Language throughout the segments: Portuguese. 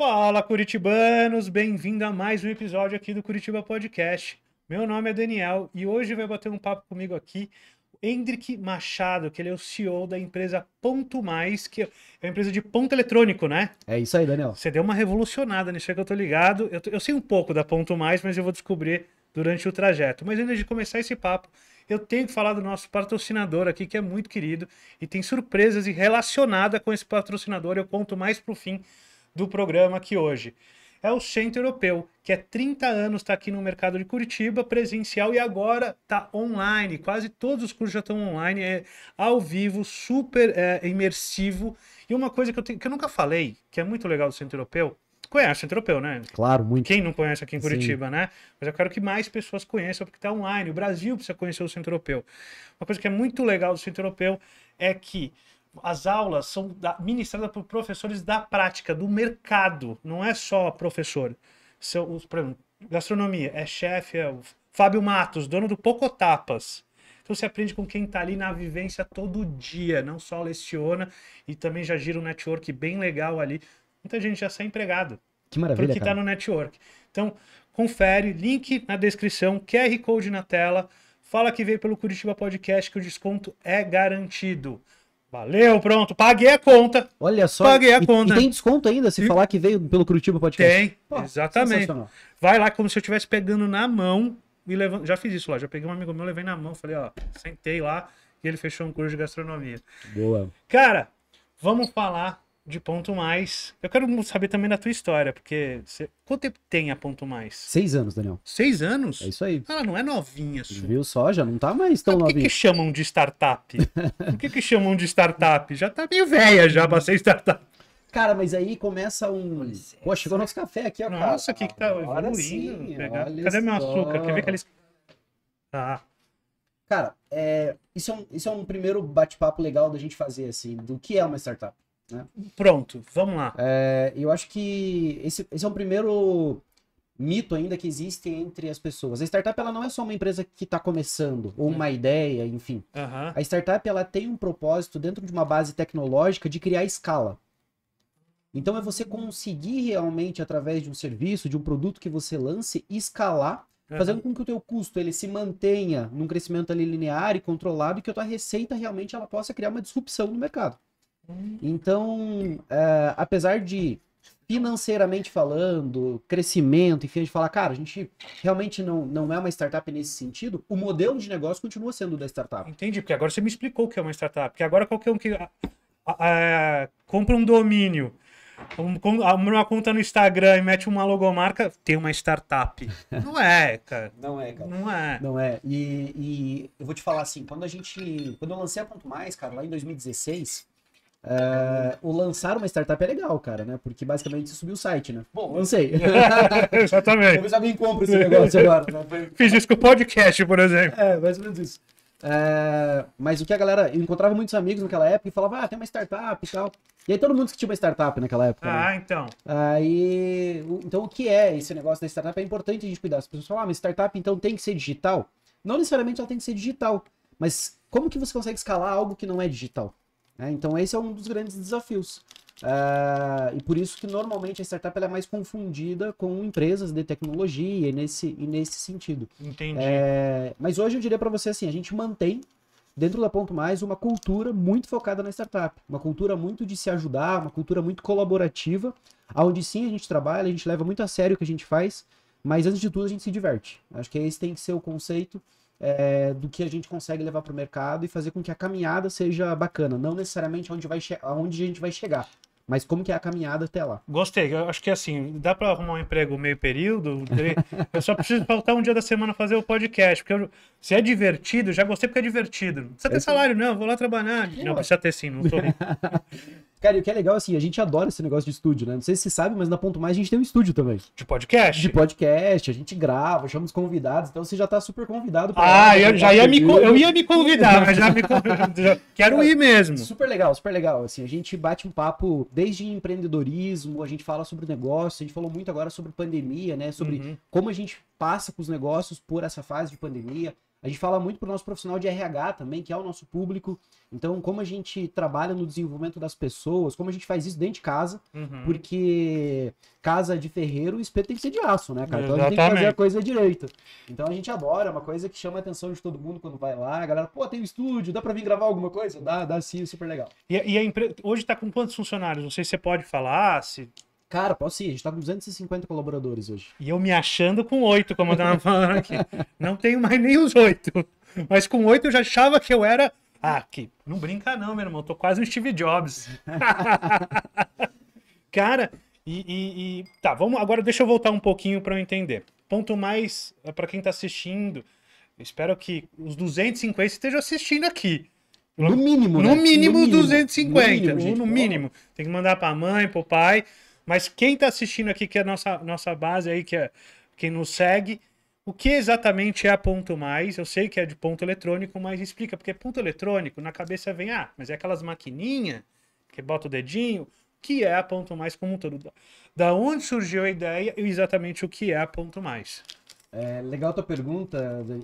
Fala Curitibanos, bem-vindo a mais um episódio aqui do Curitiba Podcast. Meu nome é Daniel e hoje vai bater um papo comigo aqui Hendrik Machado, que ele é o CEO da empresa Ponto Mais, que é uma empresa de ponto eletrônico, né? É isso aí, Daniel. Você deu uma revolucionada nisso aí que eu tô ligado. Eu, eu sei um pouco da Ponto Mais, mas eu vou descobrir durante o trajeto. Mas antes de começar esse papo, eu tenho que falar do nosso patrocinador aqui, que é muito querido e tem surpresas relacionadas com esse patrocinador. Eu é conto mais pro fim do programa aqui hoje. É o Centro Europeu, que há 30 anos está aqui no mercado de Curitiba, presencial, e agora está online. Quase todos os cursos já estão online, é ao vivo, super é, imersivo. E uma coisa que eu, tenho, que eu nunca falei, que é muito legal do Centro Europeu, conhece o Centro Europeu né? Claro, muito. Quem não conhece aqui em Curitiba, Sim. né? Mas eu quero que mais pessoas conheçam, porque está online. O Brasil precisa conhecer o Centro Europeu. Uma coisa que é muito legal do Centro Europeu é que as aulas são ministradas por professores da prática, do mercado, não é só professor. Seu, por exemplo, gastronomia, é chefe, é o Fábio Matos, dono do Pocotapas. Então você aprende com quem está ali na vivência todo dia, não só leciona, e também já gira um network bem legal ali. Muita gente já sai empregado. Que maravilha, Porque está no network. Então, confere, link na descrição, QR Code na tela, fala que veio pelo Curitiba Podcast que o desconto é garantido. Valeu, pronto. Paguei a conta. Olha só. Paguei a e, conta. E tem desconto ainda se e... falar que veio pelo Curitiba Podcast? Tem, Pô, exatamente. Vai lá como se eu estivesse pegando na mão. Me levando... Já fiz isso lá. Já peguei um amigo meu, levei na mão. Falei, ó, sentei lá e ele fechou um curso de gastronomia. Boa. Cara, vamos falar de Ponto Mais. Eu quero saber também da tua história, porque você... quanto tempo tem a Ponto Mais? Seis anos, Daniel. Seis anos? É isso aí. Ela ah, não é novinha, sua. Viu só? Já não tá mais tão novinha. Por que, chamam de startup? por que, que chamam de startup? Já tá meio velha já pra ser startup. Cara, mas aí começa um. Pô, chegou nosso café aqui, ó. Nossa, cara. que, que tá Agora evoluindo. Sim, Cadê meu açúcar? Quer ver que eles. Tá. Cara, é... isso, é um, isso é um primeiro bate-papo legal da gente fazer, assim, do que é uma startup. Né? Pronto, vamos lá. É, eu acho que esse, esse é um primeiro mito ainda que existe entre as pessoas. A startup ela não é só uma empresa que está começando, ou hum. uma ideia, enfim. Uhum. A startup ela tem um propósito dentro de uma base tecnológica de criar escala. Então é você conseguir realmente, através de um serviço, de um produto que você lance, escalar, uhum. fazendo com que o teu custo ele se mantenha num crescimento ali linear e controlado e que a tua receita realmente ela possa criar uma disrupção no mercado. Então, é, apesar de financeiramente falando, crescimento, enfim, a gente fala, cara, a gente realmente não, não é uma startup nesse sentido, o modelo de negócio continua sendo da startup. Entendi, porque agora você me explicou o que é uma startup. Porque agora qualquer um que a, a, a, compra um domínio, um, uma conta no Instagram e mete uma logomarca, tem uma startup. Não é, cara. Não é, cara. Não é. Não é. E, e eu vou te falar assim, quando a gente. Quando eu lancei a Ponto Mais, cara, lá em 2016 é, o lançar uma startup é legal, cara, né? Porque basicamente você subiu o site, né? Bom, não sei. Exatamente. Talvez alguém compre esse negócio agora. Né? Fiz isso com o podcast, por exemplo. É, mais ou menos isso. É, mas o que a galera. Eu encontrava muitos amigos naquela época e falava, ah, tem uma startup e tal. E aí todo mundo que tinha uma startup naquela época. Né? Ah, né? então. Aí. Então o que é esse negócio da startup? É importante a gente cuidar. As pessoas falam, ah, mas startup então tem que ser digital. Não necessariamente ela tem que ser digital. Mas como que você consegue escalar algo que não é digital? Né? Então esse é um dos grandes desafios. Ah, e por isso que normalmente a startup é mais confundida com empresas de tecnologia e nesse, e nesse sentido. Entendi. É, mas hoje eu diria para você assim, a gente mantém dentro da Ponto Mais uma cultura muito focada na startup, uma cultura muito de se ajudar, uma cultura muito colaborativa, onde sim a gente trabalha, a gente leva muito a sério o que a gente faz, mas antes de tudo a gente se diverte. Acho que esse tem que ser o conceito é, do que a gente consegue levar para o mercado e fazer com que a caminhada seja bacana, não necessariamente onde, vai aonde a gente vai chegar. Mas como que é a caminhada até lá? Gostei. Eu acho que assim, dá para arrumar um emprego meio período. Eu só preciso faltar um dia da semana fazer o podcast. Porque eu, se é divertido, já gostei porque é divertido. Não precisa ter é salário, não. Vou lá trabalhar. Não, precisa ter sim, não tô Cara, e o que é legal, assim, a gente adora esse negócio de estúdio, né? Não sei se você sabe, mas na Ponto Mais a gente tem um estúdio também. De podcast? De podcast, a gente grava, chama os convidados, então você já tá super convidado. ah, eu né? já ia me, eu ia me convidar, mas já me convidou. quero ir mesmo. Super legal, super legal. Assim, a gente bate um papo desde empreendedorismo, a gente fala sobre negócio, a gente falou muito agora sobre pandemia, né? Sobre uhum. como a gente passa com os negócios por essa fase de pandemia. A gente fala muito para o nosso profissional de RH também, que é o nosso público. Então, como a gente trabalha no desenvolvimento das pessoas, como a gente faz isso dentro de casa, uhum. porque casa de ferreiro, o espeto tem que ser de aço, né, cara? Então a gente tem que fazer a coisa direito. Então a gente adora, é uma coisa que chama a atenção de todo mundo quando vai lá. A galera, pô, tem um estúdio, dá para vir gravar alguma coisa? Dá, dá sim, super legal. E, e a empresa hoje está com quantos funcionários? Não sei se você pode falar, se Cara, posso ir. A gente tá com 250 colaboradores hoje. E eu me achando com oito, como eu tava falando aqui. não tenho mais nem os oito. Mas com oito eu já achava que eu era. Ah, que. Não brinca, não, meu irmão. Eu tô quase um Steve Jobs. Cara, e, e, e, Tá, vamos. Agora deixa eu voltar um pouquinho para eu entender. Ponto mais eh, para quem tá assistindo. Espero que os 250 estejam assistindo aqui. No mínimo, No né? mínimo, no mínimo, 250. No mínimo, no mínimo. Tem que mandar pra mãe, pro pai. Mas quem está assistindo aqui, que é a nossa, nossa base aí, que é quem nos segue, o que exatamente é a ponto mais? Eu sei que é de ponto eletrônico, mas explica, porque ponto eletrônico, na cabeça vem, ah, mas é aquelas maquininhas que bota o dedinho. O que é a ponto mais como um todo? Da onde surgiu a ideia e exatamente o que é a ponto mais? É, legal a tua pergunta,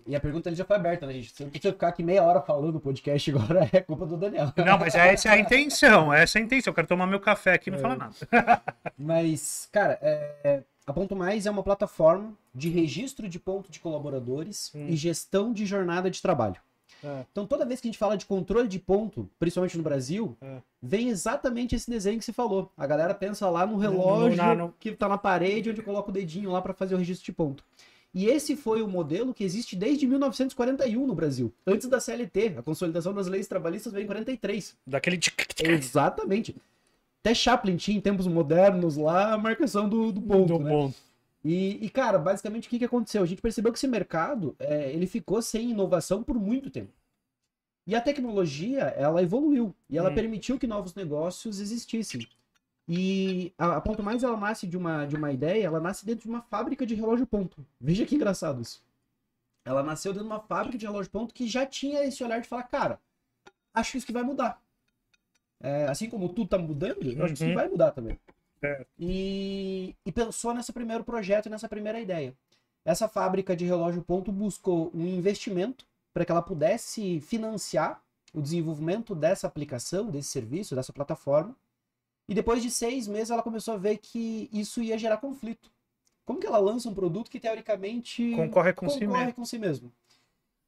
E a pergunta ele já foi aberta, né, gente? Se eu ficar aqui meia hora falando no podcast agora, é culpa do Daniel. Não, mas é, essa é a intenção, é essa é a intenção. Eu quero tomar meu café aqui e não é. falar nada. Mas, cara, é, é, a Ponto Mais é uma plataforma de registro de ponto de colaboradores hum. e gestão de jornada de trabalho. É. Então, toda vez que a gente fala de controle de ponto, principalmente no Brasil, é. vem exatamente esse desenho que você falou. A galera pensa lá no relógio no, no, no, que tá na parede, onde coloca o dedinho lá para fazer o registro de ponto. E esse foi o modelo que existe desde 1941 no Brasil, antes da CLT. A consolidação das leis trabalhistas veio em 43. Daquele tic Exatamente. Até Chaplin tinha em tempos modernos lá a marcação do, do ponto. Do né? ponto. E, e, cara, basicamente o que, que aconteceu? A gente percebeu que esse mercado é, ele ficou sem inovação por muito tempo. E a tecnologia, ela evoluiu e ela hum. permitiu que novos negócios existissem. E a, a Ponto Mais ela nasce de uma, de uma ideia, ela nasce dentro de uma fábrica de relógio ponto. Veja que engraçado isso. Ela nasceu dentro de uma fábrica de relógio ponto que já tinha esse olhar de falar, cara, acho que isso que vai mudar. É, assim como tudo tá mudando, eu acho que isso uhum. vai mudar também. É. E, e pensou nesse primeiro projeto, nessa primeira ideia. Essa fábrica de relógio ponto buscou um investimento para que ela pudesse financiar o desenvolvimento dessa aplicação, desse serviço, dessa plataforma. E depois de seis meses ela começou a ver que isso ia gerar conflito. Como que ela lança um produto que teoricamente concorre com, concorre si, mesmo. si mesmo?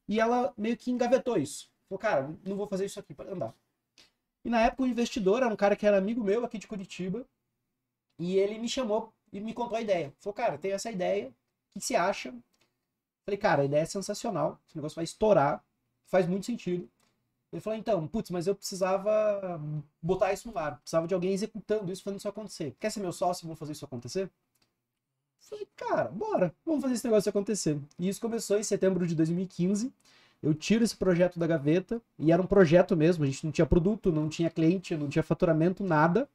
E ela meio que engavetou isso. Falou, cara, não vou fazer isso aqui para andar. E na época o investidor era um cara que era amigo meu aqui de Curitiba. E ele me chamou e me contou a ideia. Falou, cara, tem essa ideia, o que você acha? Falei, cara, a ideia é sensacional, esse negócio vai estourar, faz muito sentido. Ele falou, então, putz, mas eu precisava botar isso no ar, precisava de alguém executando isso, fazendo isso acontecer. Quer ser meu sócio, vamos fazer isso acontecer? Eu falei, cara, bora, vamos fazer esse negócio acontecer. E isso começou em setembro de 2015. Eu tiro esse projeto da gaveta, e era um projeto mesmo, a gente não tinha produto, não tinha cliente, não tinha faturamento, nada.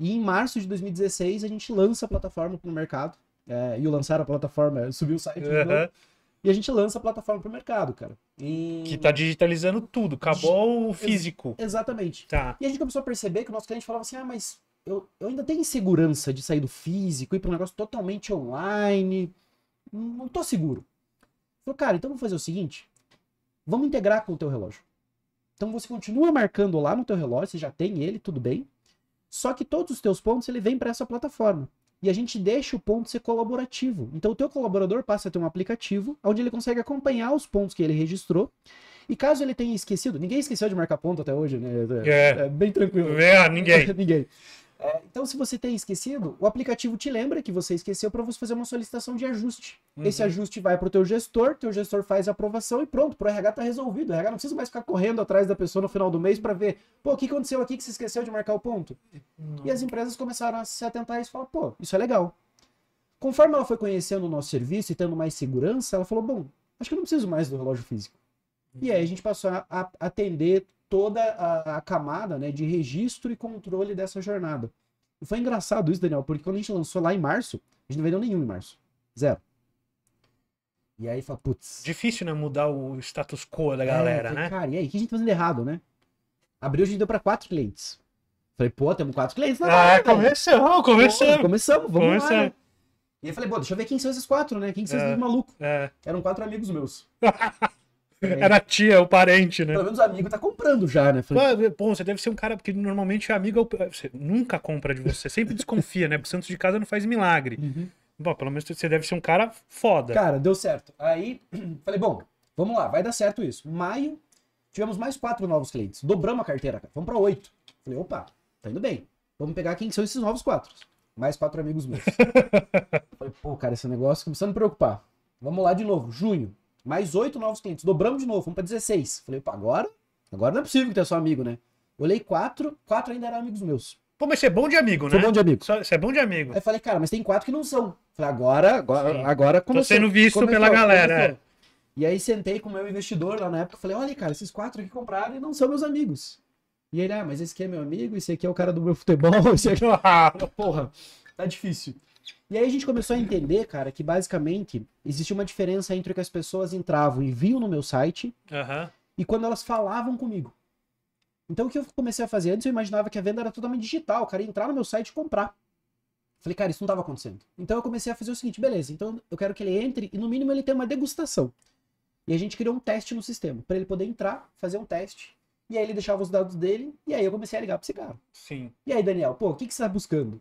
E em março de 2016 a gente lança a plataforma para o mercado. É, e o lançar a plataforma, subiu o site uhum. E a gente lança a plataforma para o mercado, cara. E... Que está digitalizando tudo, acabou o físico. Ex exatamente. Tá. E a gente começou a perceber que o nosso cliente falava assim: ah, mas eu, eu ainda tenho insegurança de sair do físico, ir para um negócio totalmente online. Não estou seguro. Falei, cara, então vamos fazer o seguinte: vamos integrar com o teu relógio. Então você continua marcando lá no teu relógio, você já tem ele, tudo bem. Só que todos os teus pontos ele vem para essa plataforma e a gente deixa o ponto ser colaborativo. Então o teu colaborador passa a ter um aplicativo onde ele consegue acompanhar os pontos que ele registrou. E caso ele tenha esquecido, ninguém esqueceu de marcar ponto até hoje, né? É, é, é bem tranquilo. É, ninguém. ninguém. É, então, se você tem esquecido, o aplicativo te lembra que você esqueceu para você fazer uma solicitação de ajuste. Uhum. Esse ajuste vai para o teu gestor, teu gestor faz a aprovação e pronto, para o RH está resolvido. O RH não precisa mais ficar correndo atrás da pessoa no final do mês para ver, pô, o que aconteceu aqui que você esqueceu de marcar o ponto? Uhum. E as empresas começaram a se atentar a isso e falar, pô, isso é legal. Conforme ela foi conhecendo o nosso serviço e tendo mais segurança, ela falou, bom, acho que eu não preciso mais do relógio físico. Uhum. E aí a uhum. gente passou a atender toda a, a camada né, de registro e controle dessa jornada. E foi engraçado isso, Daniel, porque quando a gente lançou lá em março, a gente não vendeu nenhum em março. Zero. E aí fala, putz. Difícil, né? Mudar o status quo da é, galera, é, falei, né? Cara, e aí? O que a gente tá fazendo errado, né? Abriu, a gente deu pra quatro clientes. Falei, pô, temos quatro clientes na Ah, é, começamos, começamos. Começamos, vamos começamos. lá. Né? E aí falei, pô, deixa eu ver quem são esses quatro, né? Quem são esses é, malucos? É. Eram quatro amigos meus. Era a tia, o parente, né? Pelo menos o amigo tá comprando já, né? Falei... Pô, você deve ser um cara, porque normalmente amigo é você nunca compra de você, sempre desconfia, né? Porque santo de casa não faz milagre. Uhum. Bom, pelo menos você deve ser um cara foda. Cara, deu certo. Aí, falei, bom, vamos lá, vai dar certo isso. Maio, tivemos mais quatro novos clientes. Dobramos a carteira, cara. Vamos pra oito. Falei, opa, tá indo bem. Vamos pegar quem são esses novos quatro. Mais quatro amigos meus. falei, pô, cara, esse negócio começando a me preocupar. Vamos lá de novo, junho. Mais oito novos clientes. Dobramos de novo, vamos para 16. Falei, opa, agora? Agora não é possível que tenha só amigo, né? Olhei quatro, quatro ainda eram amigos meus. Pô, mas você é bom de amigo, né? é bom de amigo. Você é bom de amigo. Aí falei, cara, mas tem quatro que não são. Falei, agora, agora, Sim. agora começou. Tô sendo visto começou, pela galera. É. E aí sentei com o meu investidor lá na época, falei, olha, cara, esses quatro que compraram e não são meus amigos. E ele, ah, mas esse aqui é meu amigo, esse aqui é o cara do meu futebol, esse aqui é... Porra, tá difícil. E aí a gente começou a entender, cara, que basicamente existia uma diferença entre o que as pessoas entravam e viam no meu site uhum. e quando elas falavam comigo. Então o que eu comecei a fazer? Antes eu imaginava que a venda era totalmente digital, o cara ia entrar no meu site e comprar. Falei, cara, isso não estava acontecendo. Então eu comecei a fazer o seguinte, beleza, então eu quero que ele entre e no mínimo ele tenha uma degustação. E a gente criou um teste no sistema, para ele poder entrar, fazer um teste, e aí ele deixava os dados dele, e aí eu comecei a ligar para esse cara. Sim. E aí, Daniel, pô, o que, que você está buscando?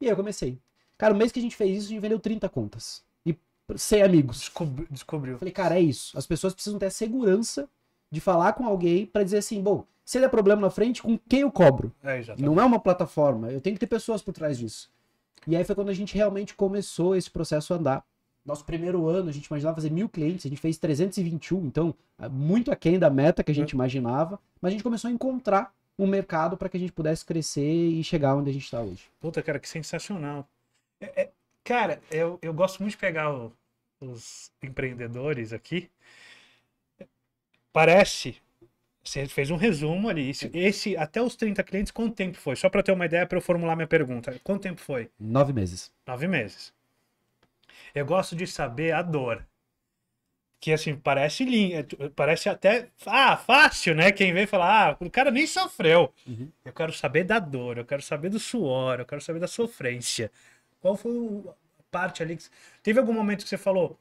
E aí eu comecei, Cara, o mês que a gente fez isso, a gente vendeu 30 contas. E 100 amigos. Descobri descobriu. Falei, cara, é isso. As pessoas precisam ter a segurança de falar com alguém para dizer assim, bom, se ele é problema na frente, com quem eu cobro? É, Não é uma plataforma. Eu tenho que ter pessoas por trás disso. E aí foi quando a gente realmente começou esse processo a andar. Nosso primeiro ano, a gente imaginava fazer mil clientes, a gente fez 321, então é muito aquém da meta que a gente é. imaginava, mas a gente começou a encontrar um mercado para que a gente pudesse crescer e chegar onde a gente está hoje. Puta, cara, que sensacional. É, é, cara, eu, eu gosto muito de pegar o, os empreendedores aqui. Parece. Você fez um resumo ali. Esse, esse até os 30 clientes, quanto tempo foi? Só para ter uma ideia, para eu formular minha pergunta. Quanto tempo foi? Nove meses. Nove meses. Eu gosto de saber a dor que assim, parece linha, é, parece até ah, fácil, né? Quem vem falar, ah, o cara nem sofreu. Uhum. Eu quero saber da dor, eu quero saber do suor, eu quero saber da sofrência. Qual foi a parte ali que. Teve algum momento que você falou,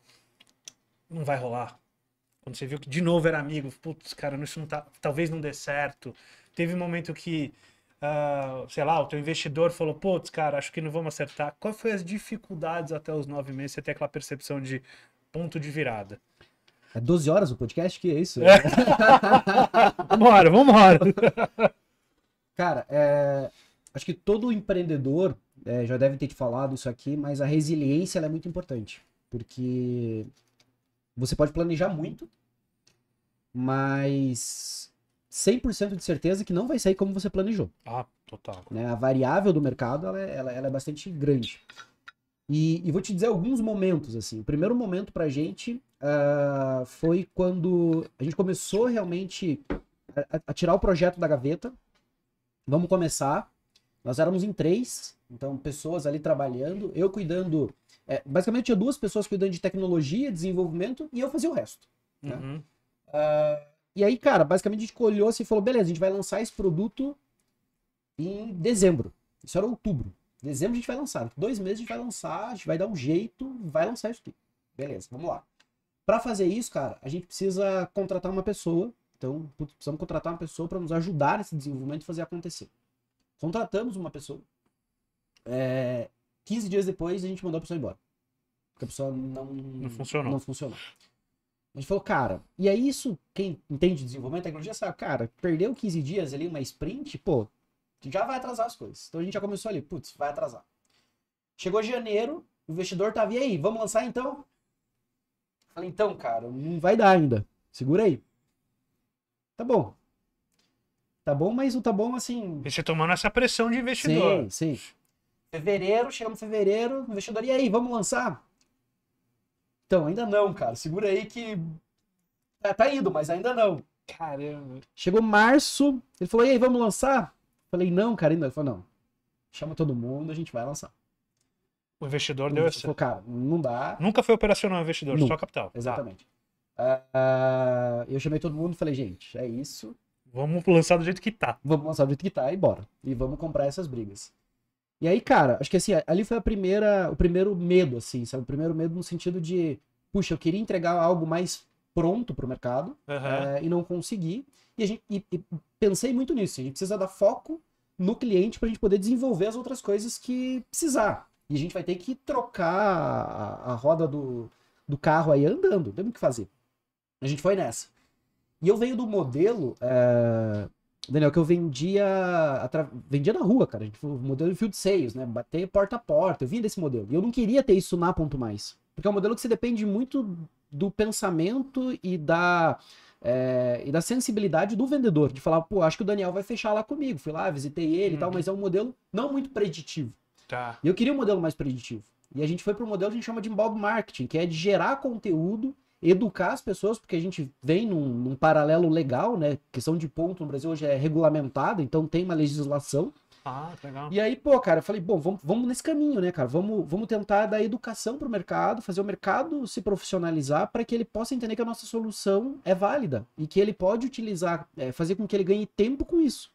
não vai rolar? Quando você viu que de novo era amigo, putz, cara, isso não tá, talvez não dê certo. Teve um momento que, uh, sei lá, o teu investidor falou, putz, cara, acho que não vamos acertar. Qual foi as dificuldades até os nove meses, você ter aquela percepção de ponto de virada? É 12 horas o podcast? Que é isso? É. vambora, vambora. Cara, é... acho que todo empreendedor é, já devem ter te falado isso aqui, mas a resiliência é muito importante. Porque você pode planejar muito, mas 100% de certeza que não vai sair como você planejou. Ah, total. Né? A variável do mercado ela é, ela, ela é bastante grande. E, e, vou te dizer alguns momentos. assim. O primeiro momento para a gente uh, foi quando a gente começou realmente a, a tirar o projeto da gaveta. Vamos começar. Nós éramos em três, então pessoas ali trabalhando, eu cuidando. É, basicamente tinha duas pessoas cuidando de tecnologia, desenvolvimento, e eu fazia o resto. Né? Uhum. Uh, e aí, cara, basicamente a gente colhou assim e falou: beleza, a gente vai lançar esse produto em dezembro. Isso era outubro. Dezembro a gente vai lançar. Dois meses a gente vai lançar, a gente vai dar um jeito, vai lançar isso aqui. Beleza, vamos lá. Para fazer isso, cara, a gente precisa contratar uma pessoa. Então, precisamos contratar uma pessoa para nos ajudar nesse desenvolvimento e fazer acontecer. Contratamos uma pessoa. É, 15 dias depois a gente mandou a pessoa embora. Porque a pessoa não, não funcionou. Não funcionou. A gente falou, cara, e é isso, quem entende desenvolvimento, tecnologia, sabe, cara, perdeu 15 dias ali, uma sprint, pô, já vai atrasar as coisas. Então a gente já começou ali, putz, vai atrasar. Chegou janeiro, o investidor tava, e aí, vamos lançar então? Falei, então, cara, não vai dar ainda. Segura aí. Tá bom. Tá bom, mas não tá bom assim. E você tomando essa pressão de investidor. Sim, sim. Fevereiro, chegamos em fevereiro, investidor, e aí, vamos lançar? Então, ainda não, cara. Segura aí que. É, tá indo, mas ainda não. Caramba. Chegou março, ele falou, e aí, vamos lançar? Falei, não, cara, ainda. Ele falou, não. Chama todo mundo, a gente vai lançar. O investidor deu essa. Falou, cara, não dá. Nunca foi operacional investidor, Nunca. só capital. Tá. Exatamente. Uh, uh, eu chamei todo mundo e falei, gente, é isso. Vamos lançar do jeito que tá. Vamos lançar do jeito que tá e bora. E vamos comprar essas brigas. E aí, cara, acho que assim, ali foi a primeira, o primeiro medo, assim, sabe? O primeiro medo no sentido de, puxa, eu queria entregar algo mais pronto pro mercado uhum. é, e não consegui. E, a gente, e, e pensei muito nisso. Assim, a gente precisa dar foco no cliente pra gente poder desenvolver as outras coisas que precisar. E a gente vai ter que trocar a, a roda do, do carro aí andando. Temos tem o que fazer. A gente foi nessa. E eu venho do modelo, é... Daniel, que eu vendia, atra... vendia na rua, cara. Tipo, modelo de fio de seios, né? Bater porta a porta. Eu vim desse modelo. E eu não queria ter isso na Ponto Mais. Porque é um modelo que você depende muito do pensamento e da. É, e da sensibilidade do vendedor, de falar, pô, acho que o Daniel vai fechar lá comigo. Fui lá, visitei ele e tal, uhum. mas é um modelo não muito preditivo. Tá. E eu queria um modelo mais preditivo. E a gente foi para um modelo que a gente chama de inbound marketing, que é de gerar conteúdo educar as pessoas, porque a gente vem num, num paralelo legal, né? questão de ponto no Brasil hoje é regulamentada, então tem uma legislação. Ah, legal. E aí, pô, cara, eu falei, bom, vamos, vamos nesse caminho, né, cara? Vamos, vamos tentar dar educação para o mercado, fazer o mercado se profissionalizar para que ele possa entender que a nossa solução é válida e que ele pode utilizar, é, fazer com que ele ganhe tempo com isso.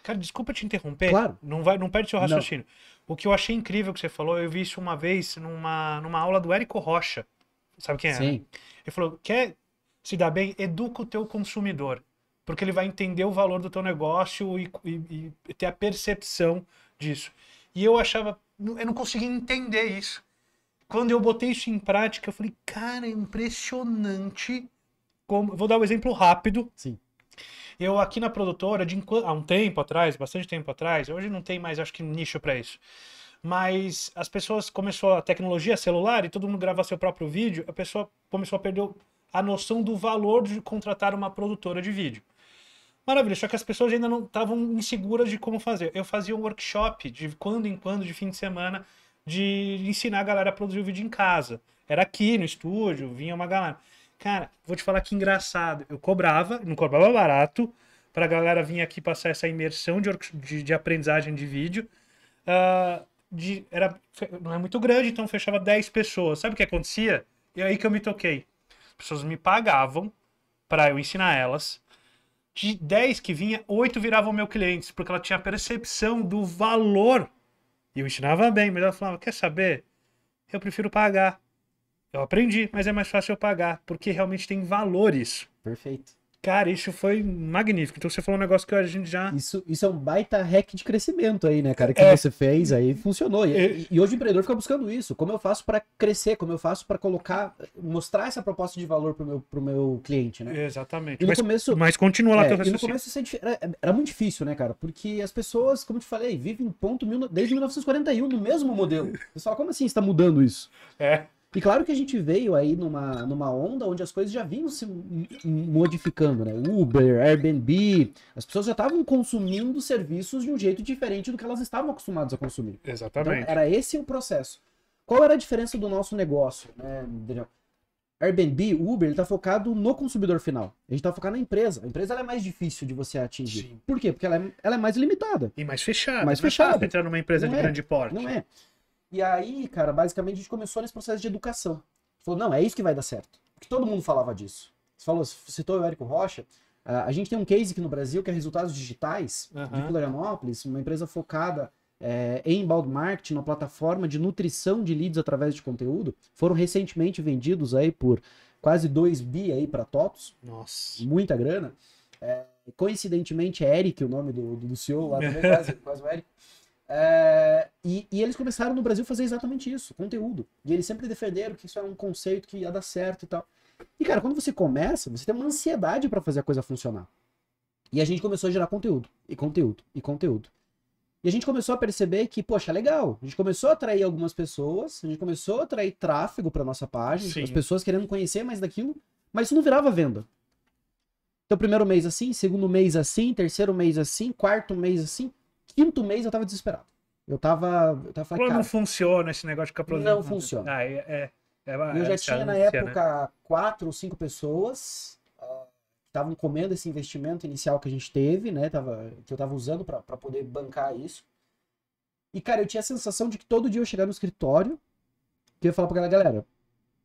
Cara, desculpa te interromper. Claro. Não, vai, não perde seu raciocínio. Não. O que eu achei incrível que você falou, eu vi isso uma vez numa, numa aula do Érico Rocha. Sabe quem é? Né? Sim. Né? Ele falou: quer se dar bem? Educa o teu consumidor. Porque ele vai entender o valor do teu negócio e, e, e ter a percepção disso. E eu achava, eu não conseguia entender isso. Quando eu botei isso em prática, eu falei, cara, é impressionante. Como... Vou dar um exemplo rápido. Sim. Eu aqui na produtora, de, há um tempo atrás, bastante tempo atrás, hoje não tem mais, acho que, nicho para isso mas as pessoas começou a tecnologia celular e todo mundo gravar seu próprio vídeo, a pessoa começou a perder a noção do valor de contratar uma produtora de vídeo. Maravilha, só que as pessoas ainda não estavam inseguras de como fazer. Eu fazia um workshop de quando em quando, de fim de semana, de ensinar a galera a produzir o vídeo em casa. Era aqui no estúdio, vinha uma galera. Cara, vou te falar que engraçado. Eu cobrava, não cobrava barato, pra galera vir aqui passar essa imersão de, de, de aprendizagem de vídeo. Ah, de, era, não é muito grande, então fechava 10 pessoas. Sabe o que acontecia? E é aí que eu me toquei. As pessoas me pagavam para eu ensinar elas. De 10 que vinha, 8 viravam meu clientes, porque ela tinha a percepção do valor. E eu ensinava bem, mas ela falava: quer saber? Eu prefiro pagar. Eu aprendi, mas é mais fácil eu pagar, porque realmente tem valor isso. Perfeito. Cara, isso foi magnífico. Então você falou um negócio que a gente já. Isso, isso é um baita hack de crescimento aí, né, cara? Que é. você fez aí funcionou. E, é. e, hoje o empreendedor fica buscando isso. Como eu faço para crescer? Como eu faço para colocar, mostrar essa proposta de valor pro meu, pro meu cliente, né? Exatamente. no mas, começo, mas continua lá é, teu E no começo isso era, era, muito difícil, né, cara? Porque as pessoas, como eu te falei, vivem ponto mil, desde 1941 no mesmo modelo. Pessoal, como assim está mudando isso? É. E claro que a gente veio aí numa, numa onda onde as coisas já vinham se modificando, né? Uber, Airbnb, as pessoas já estavam consumindo serviços de um jeito diferente do que elas estavam acostumadas a consumir. Então, Exatamente. Então, era esse o processo. Qual era a diferença do nosso negócio, né, Daniel? Airbnb, Uber, ele tá focado no consumidor final. A gente tá focado na empresa. A empresa é mais difícil de você atingir. Sim. Por quê? Porque ela é, ela é mais limitada. E mais fechada. Mais fechada. Não é entrar numa empresa não de é, grande porte. Não é. E aí, cara, basicamente a gente começou nesse processo de educação. Falou, não, é isso que vai dar certo. Porque todo mundo falava disso. Você falou, citou o Érico Rocha. Ah, a gente tem um case aqui no Brasil que é resultados digitais uhum. de Florianópolis, uma empresa focada é, em bald marketing, uma plataforma de nutrição de leads através de conteúdo, foram recentemente vendidos aí por quase 2 bi aí para TOTOS. Nossa. Muita grana. É, coincidentemente é Eric o nome do, do CEO lá também, quase, quase o Eric. É, e, e, eles começaram no Brasil a fazer exatamente isso, conteúdo. E eles sempre defenderam que isso era é um conceito que ia dar certo e tal. E, cara, quando você começa, você tem uma ansiedade para fazer a coisa funcionar. E a gente começou a gerar conteúdo, e conteúdo, e conteúdo. E a gente começou a perceber que, poxa, é legal. A gente começou a atrair algumas pessoas, a gente começou a atrair tráfego para nossa página, Sim. as pessoas querendo conhecer mais daquilo, mas isso não virava venda. Então, primeiro mês assim, segundo mês assim, terceiro mês assim, quarto mês assim quinto mês eu tava desesperado. Eu tava. Eu tava falando, não funciona esse negócio de ficar produzindo. Não funciona. Ah, é, é, é, eu já tinha na né? época né? quatro ou cinco pessoas ah, que estavam comendo esse investimento inicial que a gente teve, né? Tava, que eu tava usando para poder bancar isso. E, cara, eu tinha a sensação de que todo dia eu chegava no escritório, que eu ia falar pra galera, galera,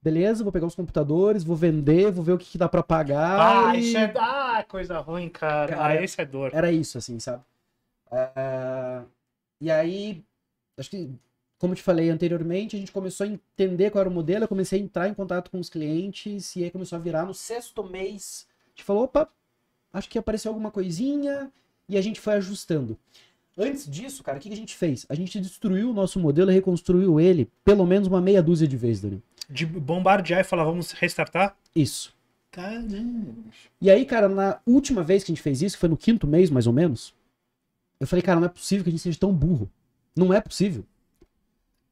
beleza, vou pegar os computadores, vou vender, vou ver o que, que dá para pagar. Ah, e... isso é ah, coisa ruim, cara. cara ah, esse é dor. Era isso, assim, sabe? Uh, e aí, acho que, como te falei anteriormente, a gente começou a entender qual era o modelo, eu comecei a entrar em contato com os clientes, e aí começou a virar no sexto mês. A gente falou, opa, acho que apareceu alguma coisinha, e a gente foi ajustando. Antes disso, cara, o que a gente fez? A gente destruiu o nosso modelo e reconstruiu ele pelo menos uma meia dúzia de vezes, Danilo. De bombardear e falar, vamos restartar? Isso. Caramba. E aí, cara, na última vez que a gente fez isso, que foi no quinto mês, mais ou menos, eu falei, cara, não é possível que a gente seja tão burro. Não é possível.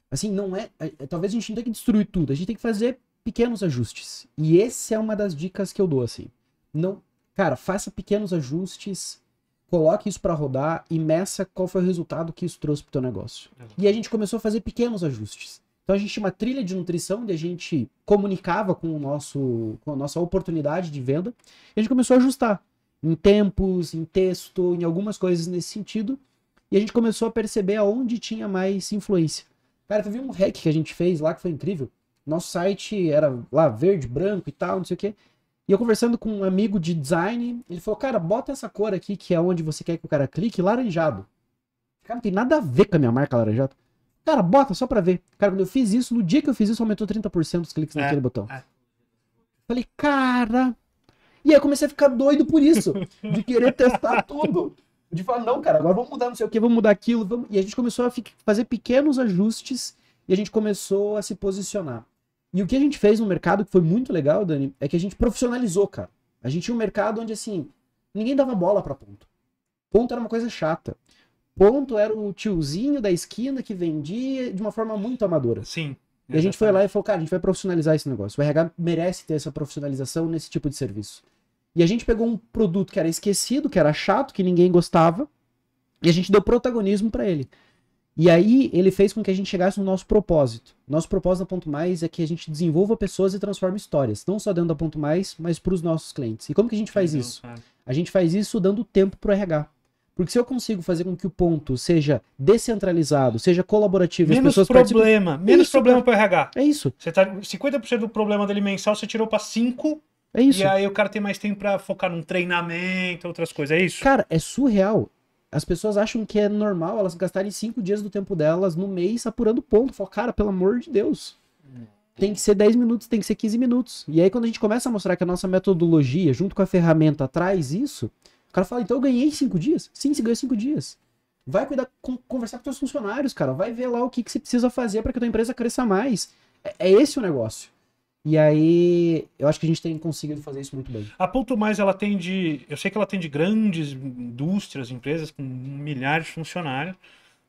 Assim, não é. é, é talvez a gente não tenha que destruir tudo. A gente tem que fazer pequenos ajustes. E essa é uma das dicas que eu dou, assim. Não, cara, faça pequenos ajustes, coloque isso para rodar e meça qual foi o resultado que isso trouxe pro teu negócio. E a gente começou a fazer pequenos ajustes. Então a gente tinha uma trilha de nutrição onde a gente comunicava com o nosso com a nossa oportunidade de venda, e a gente começou a ajustar em tempos, em texto, em algumas coisas nesse sentido. E a gente começou a perceber aonde tinha mais influência. Cara, teve um hack que a gente fez lá que foi incrível. Nosso site era lá verde, branco e tal, não sei o quê. E eu conversando com um amigo de design, ele falou: Cara, bota essa cor aqui que é onde você quer que o cara clique, laranjado. Cara, não tem nada a ver com a minha marca laranjado. Cara, bota só pra ver. Cara, quando eu fiz isso, no dia que eu fiz isso, aumentou 30% os cliques é, naquele botão. É. Falei, cara, e aí comecei a ficar doido por isso, de querer testar tudo. De falar, não, cara, agora vamos mudar não sei o que, vamos mudar aquilo. Vamos... E a gente começou a fazer pequenos ajustes e a gente começou a se posicionar. E o que a gente fez no mercado, que foi muito legal, Dani, é que a gente profissionalizou, cara. A gente tinha um mercado onde, assim, ninguém dava bola pra ponto. Ponto era uma coisa chata. Ponto era o tiozinho da esquina que vendia de uma forma muito amadora. Sim. E a gente foi lá e falou, cara, a gente vai profissionalizar esse negócio. O RH merece ter essa profissionalização nesse tipo de serviço. E a gente pegou um produto que era esquecido, que era chato, que ninguém gostava, e a gente deu protagonismo para ele. E aí ele fez com que a gente chegasse no nosso propósito. Nosso propósito da Ponto Mais é que a gente desenvolva pessoas e transforme histórias, não só dentro da Ponto Mais, mas para os nossos clientes. E como que a gente faz isso? A gente faz isso dando tempo para o RH. Porque se eu consigo fazer com que o ponto seja descentralizado, seja colaborativo, menos as pessoas problema, participam... menos isso, problema para o RH. É isso. Você tá 50% do problema dele mensal você tirou para 5. É isso. E aí o cara tem mais tempo para focar num treinamento, outras coisas, é isso? Cara, é surreal. As pessoas acham que é normal elas gastarem 5 dias do tempo delas no mês apurando ponto. Fala, cara, pelo amor de Deus. tem que ser 10 minutos, tem que ser 15 minutos. E aí, quando a gente começa a mostrar que a nossa metodologia, junto com a ferramenta, traz isso, o cara fala, então eu ganhei cinco dias? Sim, você ganhou cinco dias. Vai cuidar, com, conversar com seus funcionários, cara. Vai ver lá o que, que você precisa fazer para que a tua empresa cresça mais. É, é esse o negócio. E aí, eu acho que a gente tem conseguido fazer isso muito bem. A Ponto Mais, ela tem de... Eu sei que ela tem de grandes indústrias, empresas com milhares de funcionários,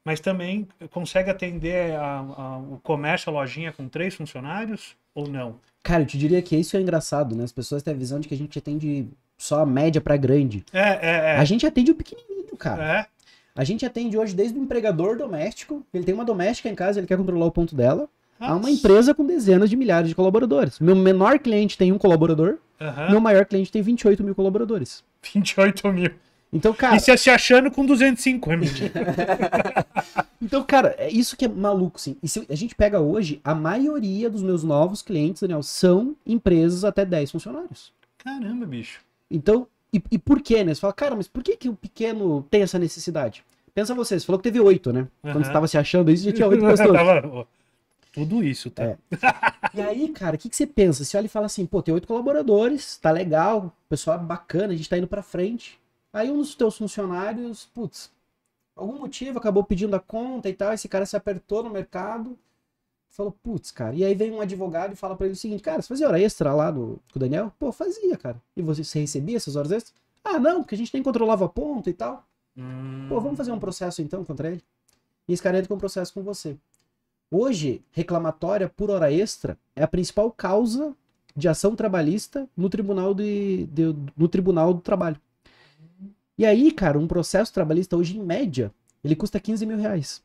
mas também consegue atender a, a, o comércio, a lojinha com três funcionários ou não? Cara, eu te diria que isso é engraçado, né? As pessoas têm a visão de que a gente atende só média para grande. É, é, é. A gente atende o pequenininho, cara. É. A gente atende hoje desde o empregador doméstico, ele tem uma doméstica em casa, ele quer controlar o ponto dela, Nossa. a uma empresa com dezenas de milhares de colaboradores. Meu menor cliente tem um colaborador, uhum. meu maior cliente tem 28 mil colaboradores. 28 mil. Então, cara. E se, se achando com 250. É então, cara, é isso que é maluco, sim. E se a gente pega hoje, a maioria dos meus novos clientes, Daniel, são empresas até 10 funcionários. Caramba, bicho. Então, e, e por quê, né? Você fala, cara, mas por que, que o pequeno tem essa necessidade? Pensa você, você falou que teve oito, né? Uhum. Quando você tava se achando isso, já tinha oito pessoas. tava... Tudo isso, tá? É. E aí, cara, o que, que você pensa? Você olha e fala assim, pô, tem oito colaboradores, tá legal, o pessoal é bacana, a gente tá indo pra frente. Aí um dos teus funcionários, putz, algum motivo acabou pedindo a conta e tal, esse cara se apertou no mercado, falou, putz, cara. E aí vem um advogado e fala para ele o seguinte, cara, você fazia hora extra lá no, com o Daniel? Pô, fazia, cara. E você, você recebia essas horas extras? Ah, não, porque a gente nem controlava a ponta e tal. Hum. Pô, vamos fazer um processo então contra ele? E esse cara entra com um processo com você. Hoje, reclamatória por hora extra é a principal causa de ação trabalhista no Tribunal, de, de no tribunal do Trabalho. E aí, cara, um processo trabalhista hoje, em média, ele custa 15 mil reais.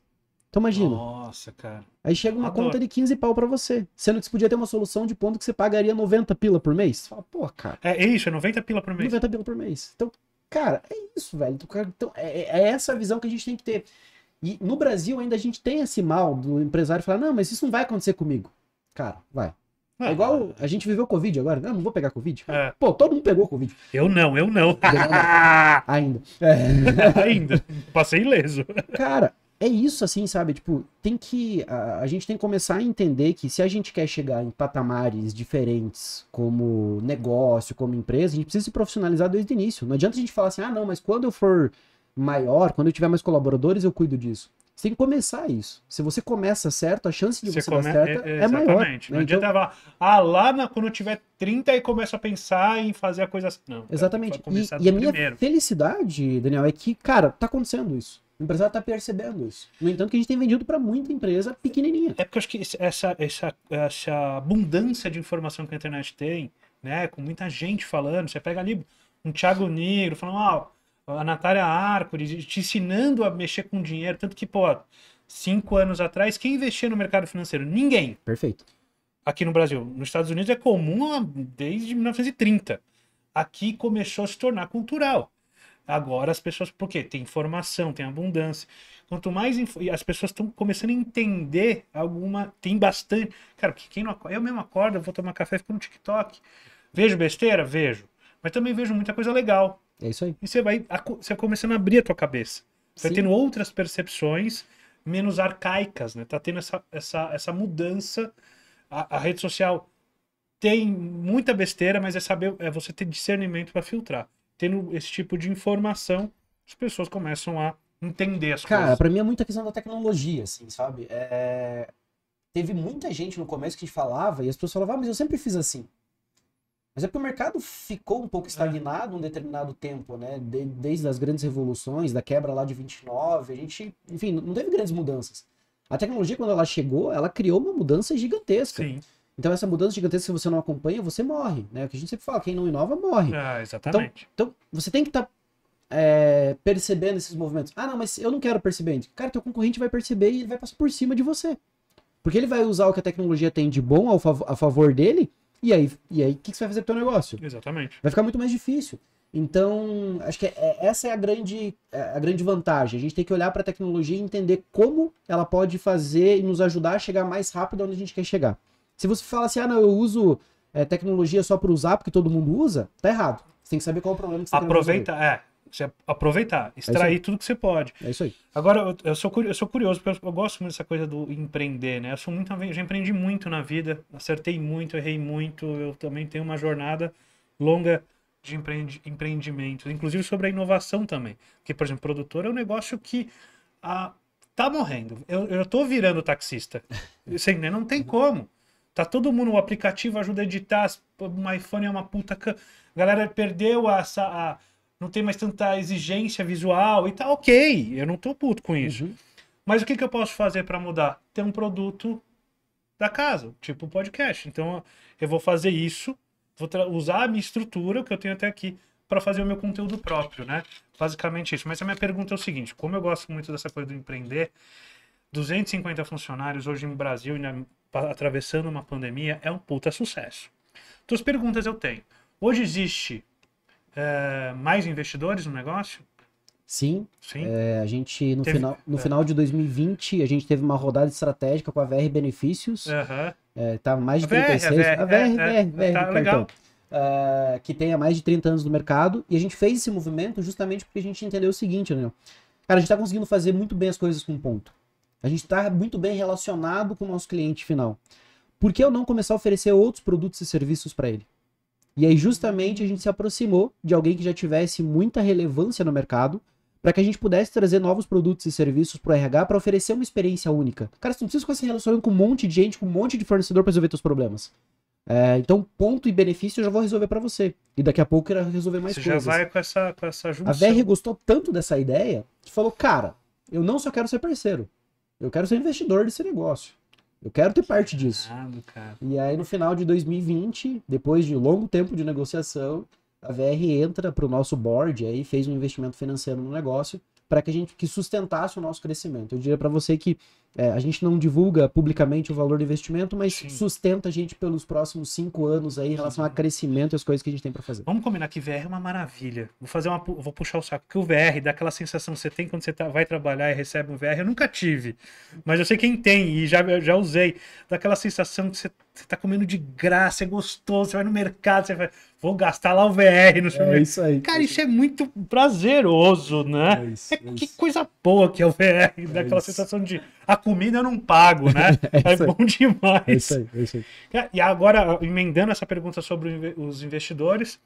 Então imagina. Nossa, cara. Aí chega uma Adoro. conta de 15 pau para você. Sendo que você podia ter uma solução de ponto que você pagaria 90 pila por mês. Você fala, pô, cara. É, é isso, é 90 pila por mês. 90 pila por mês. Então, cara, é isso, velho. Então, então é, é, é essa visão que a gente tem que ter. E no Brasil ainda a gente tem esse mal do empresário falar, não, mas isso não vai acontecer comigo. Cara, vai. É igual a gente viveu Covid agora. Não, não vou pegar Covid. É. Pô, todo mundo pegou Covid. Eu não, eu não. Ainda. É. Ainda. Passei ileso. Cara, é isso, assim, sabe? Tipo, tem que. A, a, gente tem que começar a entender que se a gente quer chegar em patamares diferentes como negócio, como empresa, a gente precisa se profissionalizar desde o início. Não adianta a gente falar assim, ah, não, mas quando eu for maior, quando eu tiver mais colaboradores, eu cuido disso. Você tem que começar isso. Se você começa certo, a chance de você, você come... dar certo é, é maior. Exatamente. Né? Não adianta então... falar, ah, lá na, quando eu tiver 30 e começo a pensar em fazer a coisa assim. Não. Exatamente. Cara, e, e a minha felicidade, Daniel, é que, cara, tá acontecendo isso. O empresário está percebendo isso. No entanto, que a gente tem vendido para muita empresa pequenininha. É porque eu acho que essa, essa, essa abundância de informação que a internet tem, né, com muita gente falando, você pega ali um Thiago Negro falando, ó, a Natália Arcuri te ensinando a mexer com dinheiro, tanto que, pô, cinco anos atrás, quem investia no mercado financeiro? Ninguém. Perfeito. Aqui no Brasil. Nos Estados Unidos é comum desde 1930. Aqui começou a se tornar cultural. Agora as pessoas, porque tem informação, tem abundância. Quanto mais inf... as pessoas estão começando a entender alguma, tem bastante. Cara, porque quem não acorda, eu mesmo acordo, vou tomar café, fico no TikTok. Vejo besteira? Vejo. Mas também vejo muita coisa legal. É isso aí. E você vai, você vai começando a abrir a tua cabeça. Você vai tendo outras percepções menos arcaicas, né? Tá tendo essa, essa, essa mudança. a, a rede social tem muita besteira, mas é saber, é você ter discernimento para filtrar tendo esse tipo de informação, as pessoas começam a entender as Cara, coisas. Cara, pra mim é muita questão da tecnologia, assim, sabe? É... Teve muita gente no começo que falava e as pessoas falavam, ah, mas eu sempre fiz assim. Mas é porque o mercado ficou um pouco é. estagnado é. um determinado tempo, né? De, desde as grandes revoluções, da quebra lá de 29, a gente, enfim, não teve grandes mudanças. A tecnologia, quando ela chegou, ela criou uma mudança gigantesca. Sim. Então essa mudança gigantesca, se você não acompanha, você morre, né? O que a gente sempre fala, quem não inova morre. Ah, exatamente. Então, então você tem que estar tá, é, percebendo esses movimentos. Ah, não, mas eu não quero perceber. Cara, teu concorrente vai perceber e ele vai passar por cima de você. Porque ele vai usar o que a tecnologia tem de bom ao fav a favor dele, e aí e aí, o que, que você vai fazer pro teu negócio? Exatamente. Vai ficar muito mais difícil. Então, acho que é, é essa é a grande, é, a grande vantagem. A gente tem que olhar para a tecnologia e entender como ela pode fazer e nos ajudar a chegar mais rápido onde a gente quer chegar. Se você fala assim, ah, não, eu uso é, tecnologia só para usar porque todo mundo usa, tá errado. Você tem que saber qual é o problema que você tá Aproveita, é. Você aproveitar, é extrair é tudo que você pode. É isso aí. Agora, eu, eu, sou, eu sou curioso, porque eu, eu, gosto muito dessa coisa do empreender, né? Eu sou muito, eu já empreendi muito na vida, acertei muito, errei muito. Eu também tenho uma jornada longa de empreendi, empreendimento, inclusive sobre a inovação também. Porque, por exemplo, produtor é um negócio que a, ah, tá morrendo. Eu, eu tô virando taxista. Você, né? Não tem como. Tá todo mundo, o aplicativo ajuda a editar, o iPhone é uma puta. A galera perdeu essa. A, não tem mais tanta exigência visual e tá ok, eu não tô puto com isso. Uhum. Mas o que, que eu posso fazer para mudar? Ter um produto da casa, tipo podcast. Então eu vou fazer isso, vou usar a minha estrutura, o que eu tenho até aqui, para fazer o meu conteúdo próprio, né? Basicamente isso. Mas a minha pergunta é o seguinte: como eu gosto muito dessa coisa do empreender, 250 funcionários hoje no Brasil e na atravessando uma pandemia, é um puta sucesso. Duas então, perguntas eu tenho. Hoje existe é, mais investidores no negócio? Sim. Sim. É, a gente, no, teve... final, no é. final de 2020, a gente teve uma rodada estratégica com a VR Benefícios. Uhum. É, tá mais de 36. A VR, a VR, é, a VR, é, VR, tá legal. Uh, que tem há mais de 30 anos no mercado. E a gente fez esse movimento justamente porque a gente entendeu o seguinte, né? Cara, a gente está conseguindo fazer muito bem as coisas com ponto. A gente está muito bem relacionado com o nosso cliente final. Por que eu não começar a oferecer outros produtos e serviços para ele? E aí, justamente, a gente se aproximou de alguém que já tivesse muita relevância no mercado, para que a gente pudesse trazer novos produtos e serviços para o RH para oferecer uma experiência única. Cara, você não precisa ficar se relacionando com um monte de gente, com um monte de fornecedor para resolver seus problemas. É, então, ponto e benefício eu já vou resolver para você. E daqui a pouco eu resolver mais você coisas. Você já vai com essa, com essa junção. A VR gostou tanto dessa ideia que falou, cara, eu não só quero ser parceiro, eu quero ser investidor desse negócio. Eu quero ter parte disso. Cara. E aí, no final de 2020, depois de longo tempo de negociação, a VR entra para o nosso board aí, fez um investimento financeiro no negócio para que a gente que sustentasse o nosso crescimento. Eu diria para você que é, a gente não divulga publicamente o valor do investimento, mas Sim. sustenta a gente pelos próximos cinco anos aí em relação ao a crescimento e as coisas que a gente tem para fazer. Vamos combinar que VR é uma maravilha. Vou fazer uma, vou puxar o saco que o VR dá aquela sensação que você tem quando você tá, vai trabalhar e recebe um VR. Eu nunca tive, mas eu sei quem tem e já já usei. Daquela sensação que você você tá comendo de graça, é gostoso, você vai no mercado, você vai. Vou gastar lá o VR no é supermercado. É isso aí. Cara, isso é muito prazeroso, né? É, é isso, é que isso. coisa boa que é o VR, é daquela né? isso. sensação de a comida eu não pago, né? é, é bom demais. É isso aí, é isso aí. É, e agora, emendando essa pergunta sobre os investidores,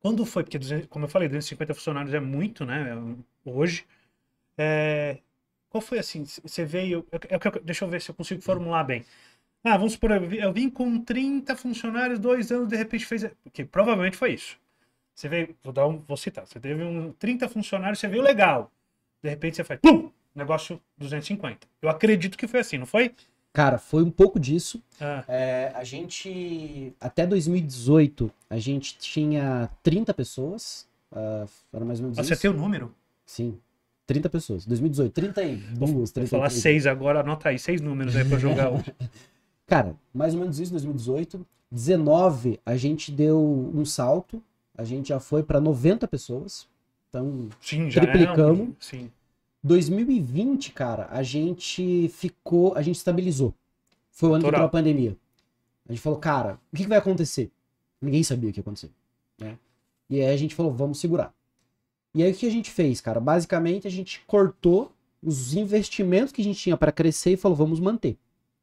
quando foi? Porque, 200, como eu falei, 250 funcionários é muito, né? Hoje. É, qual foi assim? Você veio. Eu, eu, deixa eu ver se eu consigo formular bem. Ah, vamos supor, eu vim com 30 funcionários, dois anos, de repente fez. Porque provavelmente foi isso. Você veio, vou dar um, vou citar. Você teve um 30 funcionários, você veio legal. De repente você faz, pum, negócio 250. Eu acredito que foi assim, não foi? Cara, foi um pouco disso. Ah. É, a gente, até 2018, a gente tinha 30 pessoas. Uh, era mais ou menos isso. Você tem o número? Sim. 30 pessoas. 2018, 30 33. Vou falar 6 agora, anota aí, 6 números aí pra jogar hoje. Cara, mais ou menos isso, 2018. 19, a gente deu um salto. A gente já foi para 90 pessoas. Então, sim, já triplicamos. É, sim. 2020, cara, a gente ficou, a gente estabilizou. Foi o ano Total. que entrou a pandemia. A gente falou, cara, o que, que vai acontecer? Ninguém sabia o que ia acontecer. Né? E aí a gente falou, vamos segurar. E aí o que a gente fez, cara? Basicamente a gente cortou os investimentos que a gente tinha para crescer e falou, vamos manter.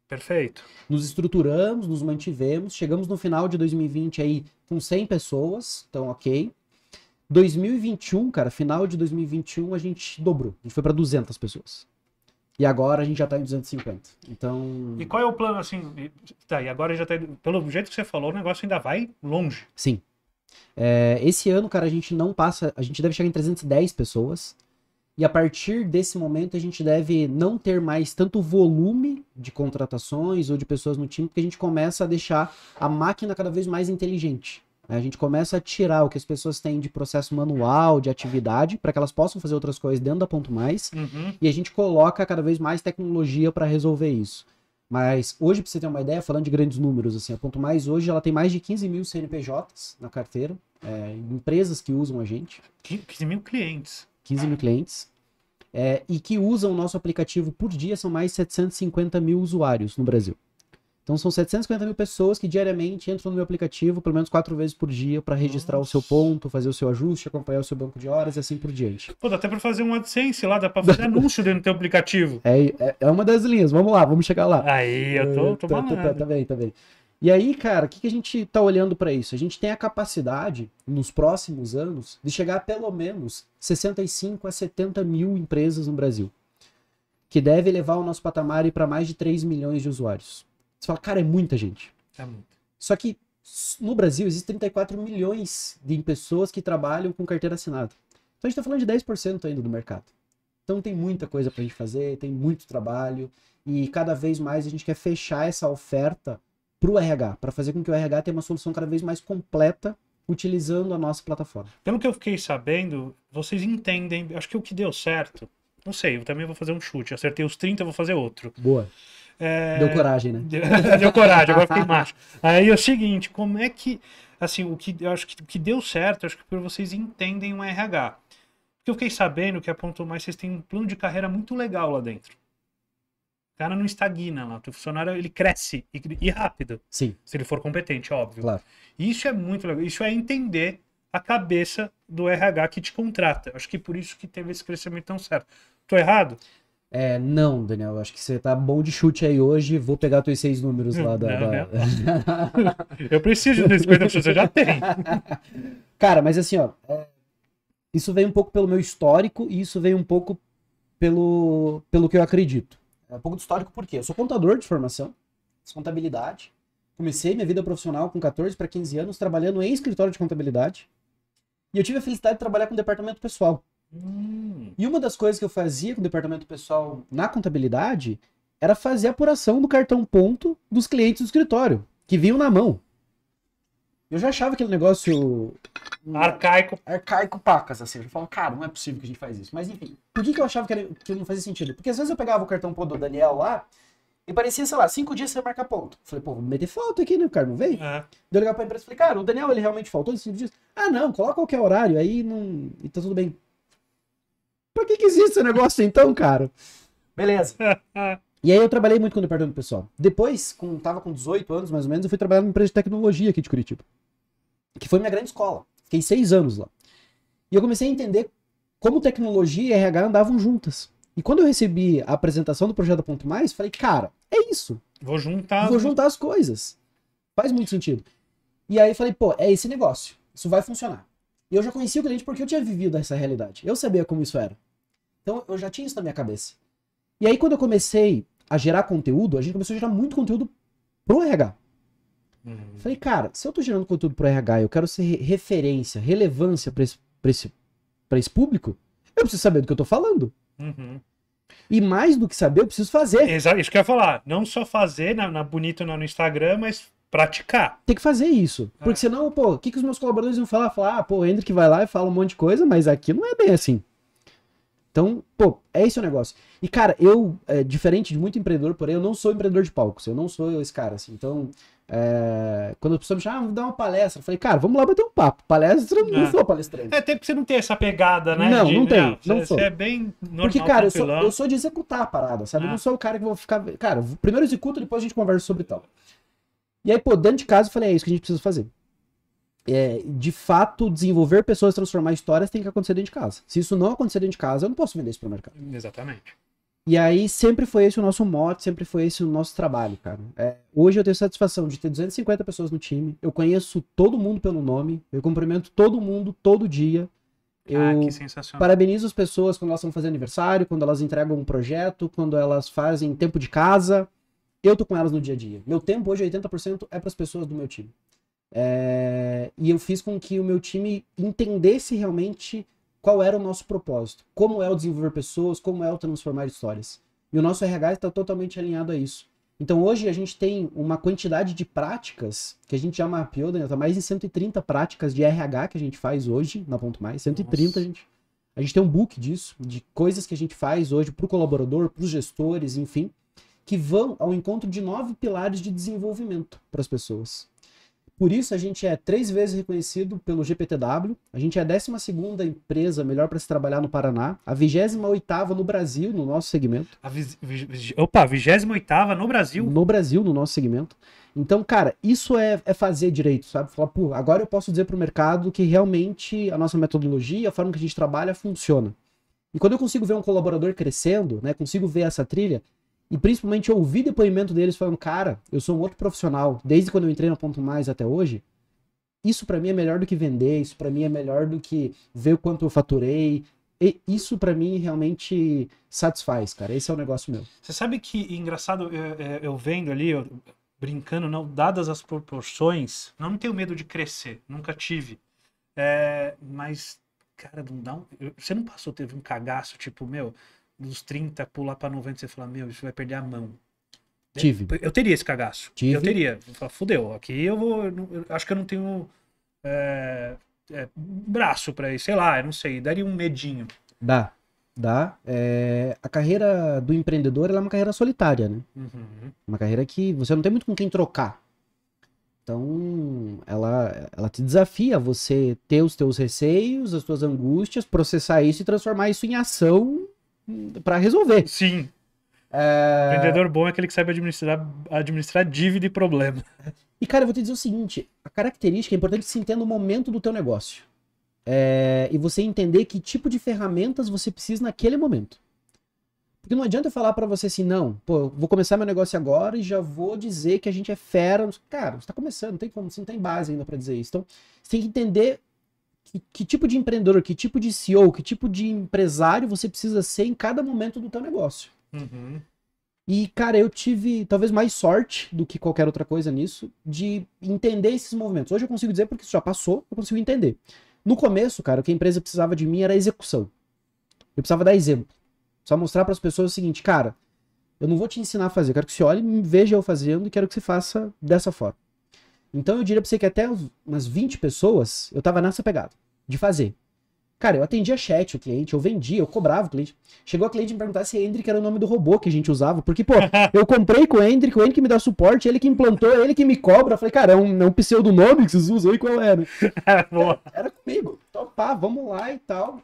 Perfeito. Nos estruturamos, nos mantivemos, chegamos no final de 2020 aí com 100 pessoas, então ok. 2021, cara, final de 2021 a gente dobrou, a gente foi para 200 pessoas. E agora a gente já tá em 250. Então. E qual é o plano assim? Tá, e agora já tá. Pelo jeito que você falou, o negócio ainda vai longe. Sim. É, esse ano, cara, a gente não passa. A gente deve chegar em 310 pessoas. E a partir desse momento a gente deve não ter mais tanto volume de contratações ou de pessoas no time, porque a gente começa a deixar a máquina cada vez mais inteligente. Né? A gente começa a tirar o que as pessoas têm de processo manual, de atividade, para que elas possam fazer outras coisas dentro da Ponto Mais. Uhum. E a gente coloca cada vez mais tecnologia para resolver isso. Mas hoje, para você ter uma ideia, falando de grandes números, assim, a Ponto Mais hoje ela tem mais de 15 mil CNPJs na carteira, é, empresas que usam a gente. 15 mil clientes. 15 mil clientes, é, e que usam o nosso aplicativo por dia, são mais 750 mil usuários no Brasil. Então são 750 mil pessoas que diariamente entram no meu aplicativo pelo menos quatro vezes por dia para registrar Nossa. o seu ponto, fazer o seu ajuste, acompanhar o seu banco de horas e assim por diante. Pô, dá até para fazer um AdSense lá, dá para fazer anúncio dentro do teu aplicativo. É, é, é, uma das linhas, vamos lá, vamos chegar lá. Aí, eu tô, tô, tô, tô tá, tá, tá bem, tá bem. E aí, cara, o que, que a gente está olhando para isso? A gente tem a capacidade, nos próximos anos, de chegar a pelo menos 65 a 70 mil empresas no Brasil, que deve elevar o nosso patamar para mais de 3 milhões de usuários. Você fala, cara, é muita gente. É muito. Só que no Brasil existem 34 milhões de pessoas que trabalham com carteira assinada. Então a gente está falando de 10% ainda do mercado. Então tem muita coisa para a gente fazer, tem muito trabalho e cada vez mais a gente quer fechar essa oferta para o RH, para fazer com que o RH tenha uma solução cada vez mais completa utilizando a nossa plataforma. Pelo que eu fiquei sabendo, vocês entendem, acho que o que deu certo, não sei, eu também vou fazer um chute, acertei os 30, vou fazer outro. Boa. É... Deu coragem, né? Deu, deu coragem, agora fiquei macho. Aí é o seguinte, como é que, assim, o que eu acho que, o que deu certo, acho que vocês entendem o RH. Porque eu fiquei sabendo que é a Ponto Mais vocês têm um plano de carreira muito legal lá dentro cara não estagna lá. O funcionário, ele cresce e, e, rápido. Sim. Se ele for competente, óbvio. Claro. Isso é muito legal. Isso é entender a cabeça do RH que te contrata. Acho que por isso que teve esse crescimento tão certo. Tô errado? É, não, Daniel, acho que você tá bom de chute aí hoje. Vou pegar teus seis números lá da. Não, da... Não. Né? eu preciso de números. você já tem. Cara, mas assim, ó. É, isso vem um pouco pelo meu histórico e isso vem um pouco pelo, pelo que eu acredito. É um pouco de histórico, por quê? Eu sou contador de formação, fiz contabilidade. Comecei minha vida profissional com 14 para 15 anos trabalhando em escritório de contabilidade. E eu tive a felicidade de trabalhar com o departamento pessoal. Hum. E uma das coisas que eu fazia com o departamento pessoal na contabilidade era fazer a apuração do cartão ponto dos clientes do escritório, que vinham na mão. Eu já achava aquele negócio. Arcaico. Arcaico pacas, assim. Eu falava, cara, não é possível que a gente faz isso. Mas enfim, por que, que eu achava que, era, que não fazia sentido? Porque às vezes eu pegava o cartão do Daniel lá e parecia, sei lá, cinco dias sem marcar ponto. Falei, pô, vou meter falta aqui, né? O cara não veio. É. Deu legal pra empresa e falei, cara, o Daniel ele realmente faltou cinco dias. Ah, não, coloca qualquer horário aí não... e tá tudo bem. Pra que, que existe esse negócio então, cara? Beleza. É. E aí eu trabalhei muito quando eu departamento pessoal. Depois, quando tava com 18 anos mais ou menos, eu fui trabalhar numa empresa de tecnologia aqui de Curitiba. Que foi minha grande escola. Fiquei seis anos lá. E eu comecei a entender como tecnologia e RH andavam juntas. E quando eu recebi a apresentação do projeto Ponto Mais, falei, cara, é isso. Vou juntar. Vou juntar as coisas. Faz muito sentido. E aí falei, pô, é esse negócio. Isso vai funcionar. E eu já conhecia o cliente porque eu tinha vivido essa realidade. Eu sabia como isso era. Então eu já tinha isso na minha cabeça. E aí quando eu comecei a gerar conteúdo, a gente começou a gerar muito conteúdo pro RH. Uhum. Falei, cara, se eu tô gerando conteúdo pro RH e eu quero ser referência, relevância pra esse, pra, esse, pra esse público, eu preciso saber do que eu tô falando. Uhum. E mais do que saber, eu preciso fazer. Exato, isso que eu ia falar. Não só fazer na, na bonito no Instagram, mas praticar. Tem que fazer isso. É. Porque senão, pô, o que, que os meus colaboradores vão falar? Falar, ah, pô, o Hendrick vai lá e fala um monte de coisa, mas aqui não é bem assim. Então, pô, é esse o negócio. E, cara, eu, é, diferente de muito empreendedor, porém, eu não sou empreendedor de palcos. Eu não sou esse cara, assim. Então, é, quando a pessoa me chama, ah, vou dar uma palestra. Eu falei, cara, vamos lá bater um papo. Palestra, não é. sou palestrante. É, até porque você não tem essa pegada, né? Não, de, não né, tem. Não, não você, sou. é bem normal. Porque, cara, eu sou, eu sou, de executar a parada, sabe? É. Eu não ah. sou o cara que vou ficar. Cara, primeiro executo, depois a gente conversa sobre tal. E aí, pô, dentro de casa, eu falei, é isso que a gente precisa fazer é, de fato, desenvolver pessoas, transformar histórias tem que acontecer dentro de casa. Se isso não acontecer dentro de casa, eu não posso vender isso para o mercado. Exatamente. E aí sempre foi esse o nosso mote, sempre foi esse o nosso trabalho, cara. É, hoje eu tenho satisfação de ter 250 pessoas no time, eu conheço todo mundo pelo nome, eu cumprimento todo mundo todo dia. Ah, eu ah, que sensacional. parabenizo as pessoas quando elas estão fazendo aniversário, quando elas entregam um projeto, quando elas fazem tempo de casa. Eu tô com elas no dia a dia. Meu tempo hoje, 80% é para as pessoas do meu time. É, e eu fiz com que o meu time entendesse realmente qual era o nosso propósito, como é o desenvolver pessoas, como é o transformar histórias. E o nosso RH está totalmente alinhado a isso. Então hoje a gente tem uma quantidade de práticas que a gente já mapeou, Daniel, tá mais de 130 práticas de RH que a gente faz hoje na Ponto Mais, 130 Nossa. gente. A gente tem um book disso, de coisas que a gente faz hoje para o colaborador, para os gestores, enfim, que vão ao encontro de nove pilares de desenvolvimento para as pessoas. Por isso, a gente é três vezes reconhecido pelo GPTW, a gente é a 12 empresa melhor para se trabalhar no Paraná, a 28 no Brasil, no nosso segmento. A vi, vi, opa, 28 no Brasil? No Brasil, no nosso segmento. Então, cara, isso é, é fazer direito, sabe? Falar, pô, agora eu posso dizer para o mercado que realmente a nossa metodologia, a forma que a gente trabalha, funciona. E quando eu consigo ver um colaborador crescendo, né, consigo ver essa trilha, e principalmente ouvir depoimento deles falando, cara, eu sou um outro profissional, desde quando eu entrei no Ponto Mais até hoje, isso para mim é melhor do que vender, isso para mim é melhor do que ver o quanto eu faturei. E isso para mim realmente satisfaz, cara. Esse é o negócio meu. Você sabe que, engraçado, eu, é, eu vendo ali, eu, brincando, não, dadas as proporções, não tenho medo de crescer, nunca tive. É, mas, cara, não dá um, Você não passou, teve um cagaço, tipo, meu, dos 30 pular para 90 e falar, meu, isso vai perder a mão. Né? Tive. Eu teria esse cagaço. Tive. Eu teria. fudeu, aqui eu vou. Eu acho que eu não tenho é, é, braço para isso, sei lá, eu não sei. Daria um medinho. Dá. Dá. É, a carreira do empreendedor é uma carreira solitária, né? Uhum. Uma carreira que você não tem muito com quem trocar. Então, ela, ela te desafia a você ter os teus receios, as tuas angústias, processar isso e transformar isso em ação para resolver. Sim. É... O vendedor bom é aquele que sabe administrar, administrar dívida e problema. E, cara, eu vou te dizer o seguinte: a característica é importante que você entenda o momento do teu negócio. É... e você entender que tipo de ferramentas você precisa naquele momento. Porque não adianta eu falar para você assim, não, pô, vou começar meu negócio agora e já vou dizer que a gente é fera. Cara, você tá começando, não tem como, você não tem base ainda para dizer isso. Então, você tem que entender que, tipo de empreendedor, que tipo de CEO, que tipo de empresário você precisa ser em cada momento do teu negócio. Uhum. E, cara, eu tive talvez mais sorte do que qualquer outra coisa nisso, de entender esses movimentos. Hoje eu consigo dizer porque isso já passou, eu consigo entender. No começo, cara, o que a empresa precisava de mim era execução. Eu precisava dar exemplo. Só mostrar para as pessoas o seguinte, cara, eu não vou te ensinar a fazer, quero que você olhe me veja eu fazendo e quero que você faça dessa forma. Então eu diria pra você que até umas 20 pessoas eu tava nessa pegada de fazer. Cara, eu atendia chat o cliente, eu vendia, eu cobrava o cliente. Chegou a cliente me perguntar se Hendrick era o nome do robô que a gente usava. Porque, pô, eu comprei com o Hendrick, o Hendrick me dá suporte, ele que implantou, ele que me cobra. Eu falei, cara, é um, é um pseudonome que vocês usam aí, qual era? era, é, é, era comigo. Então, pá, vamos lá e tal.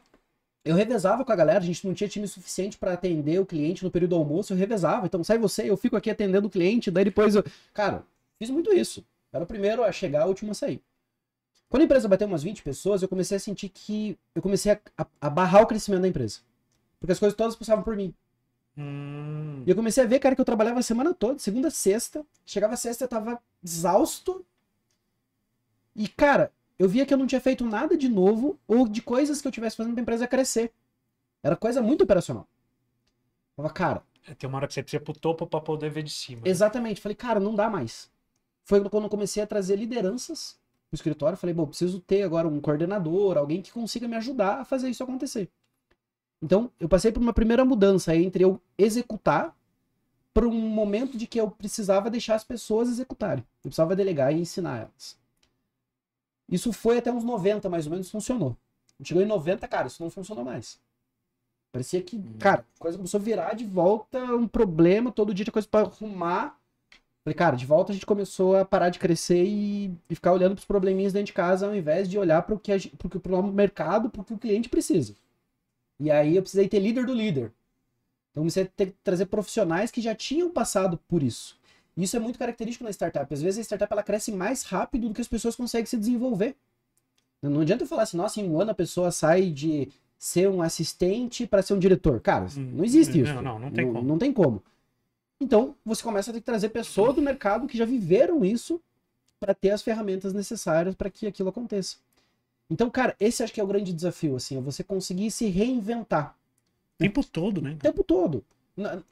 Eu revezava com a galera, a gente não tinha time suficiente para atender o cliente no período do almoço, eu revezava. Então, sai você, eu fico aqui atendendo o cliente, daí depois eu. Cara, fiz muito isso era o primeiro a chegar, o último a sair. Quando a empresa bateu umas 20 pessoas, eu comecei a sentir que. Eu comecei a, a, a barrar o crescimento da empresa. Porque as coisas todas passavam por mim. Hum. E eu comecei a ver, cara, que eu trabalhava a semana toda, segunda a sexta. Chegava a sexta, eu tava exausto. E, cara, eu via que eu não tinha feito nada de novo ou de coisas que eu tivesse fazendo pra empresa crescer. Era coisa muito operacional. Eu falava, cara. É, tem uma hora que você precisa pro topo pra poder ver de cima. Né? Exatamente. Né? Falei, cara, não dá mais foi quando eu comecei a trazer lideranças pro escritório. Falei, bom, preciso ter agora um coordenador, alguém que consiga me ajudar a fazer isso acontecer. Então, eu passei por uma primeira mudança entre eu executar para um momento de que eu precisava deixar as pessoas executarem. Eu precisava delegar e ensinar elas. Isso foi até uns 90, mais ou menos, funcionou. Chegou em 90, cara, isso não funcionou mais. Parecia que, uhum. cara, a coisa começou a virar de volta, um problema, todo dia tinha coisa para arrumar. Falei, cara, de volta a gente começou a parar de crescer e, e ficar olhando para os probleminhas dentro de casa ao invés de olhar o que a, pro, pro, pro que o cliente precisa. E aí eu precisei ter líder do líder. Então comecei a ter, trazer profissionais que já tinham passado por isso. Isso é muito característico na startup. Às vezes a startup ela cresce mais rápido do que as pessoas conseguem se desenvolver. Não adianta eu falar assim, nossa, em um ano a pessoa sai de ser um assistente para ser um diretor. Cara, hum, não existe isso. Não, não, não tem não, como. Não tem como. Então, você começa a ter que trazer pessoas do mercado que já viveram isso para ter as ferramentas necessárias para que aquilo aconteça. Então, cara, esse acho que é o grande desafio, assim, é você conseguir se reinventar. O tempo todo, né? O tempo todo.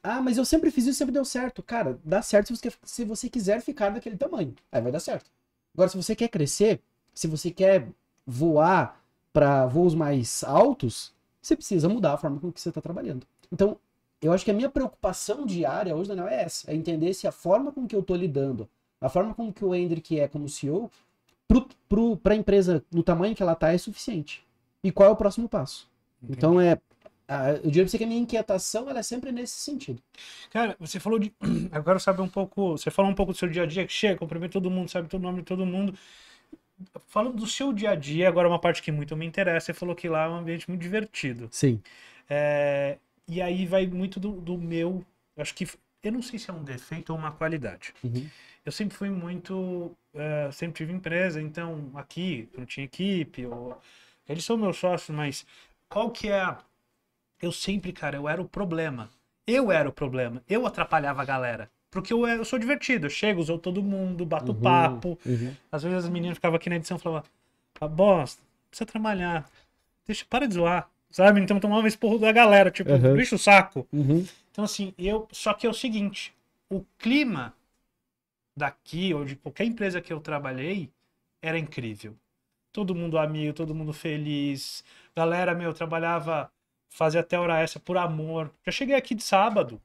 Ah, mas eu sempre fiz isso, sempre deu certo. Cara, dá certo se você, se você quiser ficar daquele tamanho. Aí vai dar certo. Agora, se você quer crescer, se você quer voar para voos mais altos, você precisa mudar a forma com que você está trabalhando. Então, eu acho que a minha preocupação diária hoje, Daniel, é essa: é entender se a forma com que eu estou lidando, a forma com que o Hendrick é como CEO, para a empresa no tamanho que ela está é suficiente. E qual é o próximo passo? Entendi. Então é. A, eu diria pra você que a minha inquietação ela é sempre nesse sentido. Cara, você falou de. Eu quero saber um pouco. Você falou um pouco do seu dia a dia, que chega, cumprimenta todo mundo, sabe todo o nome de todo mundo. Falando do seu dia a dia, agora uma parte que muito me interessa, você falou que lá é um ambiente muito divertido. Sim. É, e aí vai muito do, do meu. Acho que. Eu não sei se é um defeito ou uma qualidade. Uhum. Eu sempre fui muito. Uh, sempre tive empresa, então aqui não tinha equipe. Ou... Eles são meus sócios, mas qual que é. Eu sempre, cara, eu era o problema. Eu era o problema. Eu atrapalhava a galera. Porque eu, eu sou divertido. Eu chego, sou todo mundo, bato uhum, papo. Uhum. Às vezes as meninas ficavam aqui na edição e falavam: ah, bosta, precisa trabalhar. Deixa, para de zoar. Sabe? Então tomava esse porro da galera, tipo, uhum. saco. Uhum. Então, assim, eu. Só que é o seguinte: o clima daqui, ou de qualquer empresa que eu trabalhei, era incrível. Todo mundo amigo, todo mundo feliz. Galera, meu, trabalhava, fazia até hora extra por amor. Já cheguei aqui de sábado,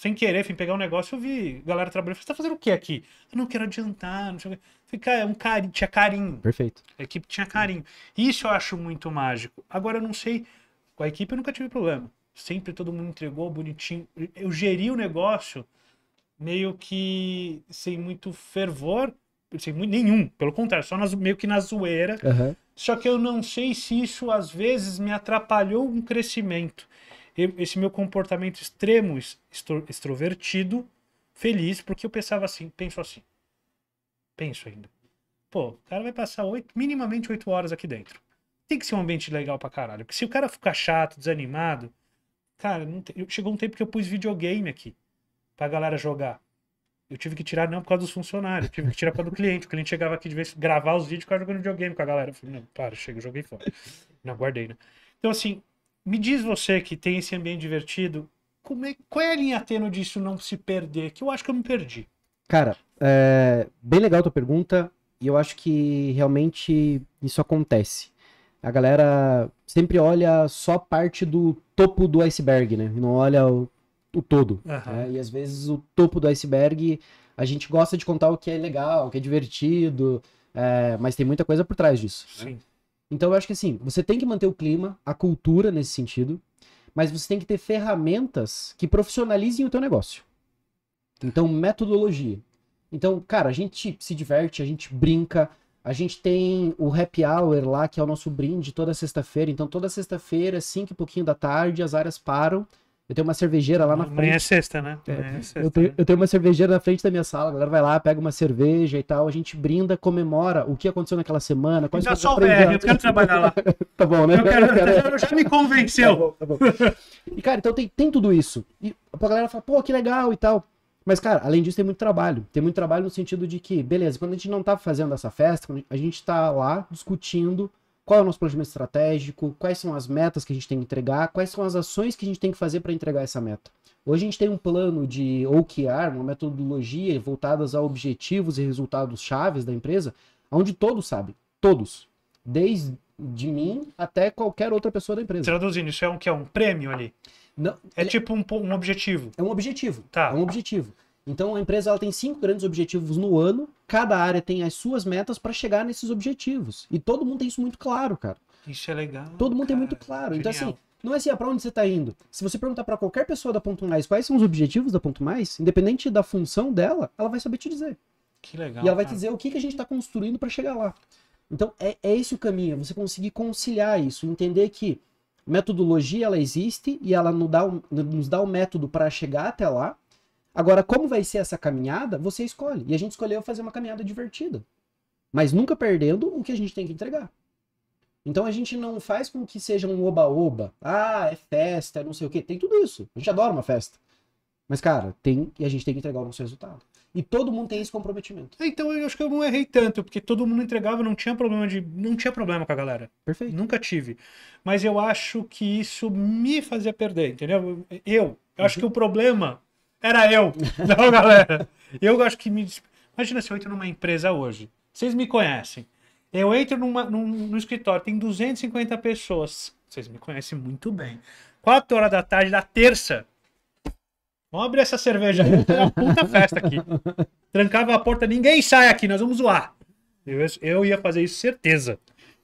sem querer, enfim, pegar um negócio, eu vi galera trabalhando. Falei, você tá fazendo o que aqui? Eu não quero adiantar, não sei o que. Fica, é um carinho, tinha carinho. Perfeito. A equipe tinha carinho. Isso eu acho muito mágico. Agora, eu não sei, com a equipe eu nunca tive problema. Sempre todo mundo entregou bonitinho. Eu geri o negócio meio que sem muito fervor, sem muito, nenhum, pelo contrário, só nas, meio que na zoeira. Uhum. Só que eu não sei se isso às vezes me atrapalhou um crescimento esse meu comportamento extremo, extrovertido, feliz, porque eu pensava assim, penso assim. Penso ainda. Pô, o cara vai passar 8, minimamente oito horas aqui dentro. Tem que ser um ambiente legal pra caralho. Porque se o cara ficar chato, desanimado. Cara, tem, chegou um tempo que eu pus videogame aqui pra galera jogar. Eu tive que tirar não por causa dos funcionários, tive que tirar por causa do cliente. O cliente chegava aqui de vez gravar os vídeos e ficava jogando videogame com a galera. Eu falei, não, para, chega, joguei fora. Não, guardei, né? Então, assim, me diz você que tem esse ambiente divertido, como é, qual é a linha tênue disso não se perder? Que eu acho que eu me perdi. Cara, é, bem legal a tua pergunta e eu acho que realmente isso acontece. A galera sempre olha só a parte do topo do iceberg, né? não olha o, o todo. Uhum. Né? E às vezes o topo do iceberg a gente gosta de contar o que é legal, o que é divertido, é, mas tem muita coisa por trás disso. Né? Sim. Né? Então eu acho que assim, você tem que manter o clima, a cultura nesse sentido, mas você tem que ter ferramentas que profissionalizem o teu negócio. Então, metodologia. Então, cara, a gente se diverte, a gente brinca, a gente tem o happy hour lá, que é o nosso brinde toda sexta-feira. Então, toda sexta-feira, 5 e pouquinho da tarde, as áreas param eu tenho uma cervejeira lá na frente. Amanhã é sexta, né? É, é sexta, eu, tenho, né? eu tenho uma cervejeira na frente da minha sala, a galera vai lá, pega uma cerveja e tal, a gente brinda, comemora o que aconteceu naquela semana. Quais coisas sou velho, eu quero trabalhar lá. tá bom, né? Eu quero, eu quero... Já me convenceu. tá bom, tá bom. E, cara, então tem, tem tudo isso. E a galera fala, pô, que legal e tal. Mas, cara, além disso, tem muito trabalho. Tem muito trabalho no sentido de que, beleza, quando a gente não tá fazendo essa festa, a gente tá lá discutindo qual é o nosso planejamento estratégico, quais são as metas que a gente tem que entregar, quais são as ações que a gente tem que fazer para entregar essa meta. Hoje a gente tem um plano de OKR, uma metodologia voltadas a objetivos e resultados chaves da empresa, onde todos sabem, todos, desde de mim até qualquer outra pessoa da empresa. Traduzindo, isso é um que é um prêmio ali. Não, é ele... É tipo um, um objetivo. É um objetivo. Tá. É um objetivo. Então a empresa ela tem cinco grandes objetivos no ano, cada área tem as suas metas para chegar nesses objetivos. E todo mundo tem isso muito claro, cara. Isso é legal. Todo mundo cara, tem muito claro. Então, Genial. Então assim, não é assim, ah, para onde você está indo? Se você perguntar para qualquer pessoa da Ponto Mais quais são os objetivos da Ponto Mais, independente da função dela, ela vai saber te dizer. Que legal. E ela vai cara. te dizer o que, que a gente está construindo para chegar lá. Então é, é esse o caminho, é você conseguir conciliar isso, entender que metodologia ela existe e ela nos dá o, nos dá o método para chegar até lá, Agora, como vai ser essa caminhada, você escolhe. E a gente escolheu fazer uma caminhada divertida, mas nunca perdendo o que a gente tem que entregar. Então a gente não faz com que seja um oba-oba. Ah, é festa, não sei o quê. Tem tudo isso. A gente adora uma festa. Mas, cara, tem e a gente tem que entregar o nosso resultado. E todo mundo tem esse comprometimento. É, então eu acho que eu não errei tanto, porque todo mundo entregava, não tinha problema de. não tinha problema com a galera. Perfeito. Nunca tive. Mas eu acho que isso me fazia perder, entendeu? Eu, eu uhum. acho que o problema era eu. Não, galera. Eu acho que me. Imagina se eu entro numa empresa hoje. Vocês me conhecem. Eu entro numa, num, no escritório, tem 250 pessoas. Vocês me conhecem muito bem. 4 horas da tarde da terça. Vamos abrir essa cerveja aí. É uma puta festa aqui. Trancava a porta, ninguém sai aqui, nós vamos zoar. Eu, eu ia fazer isso, certeza.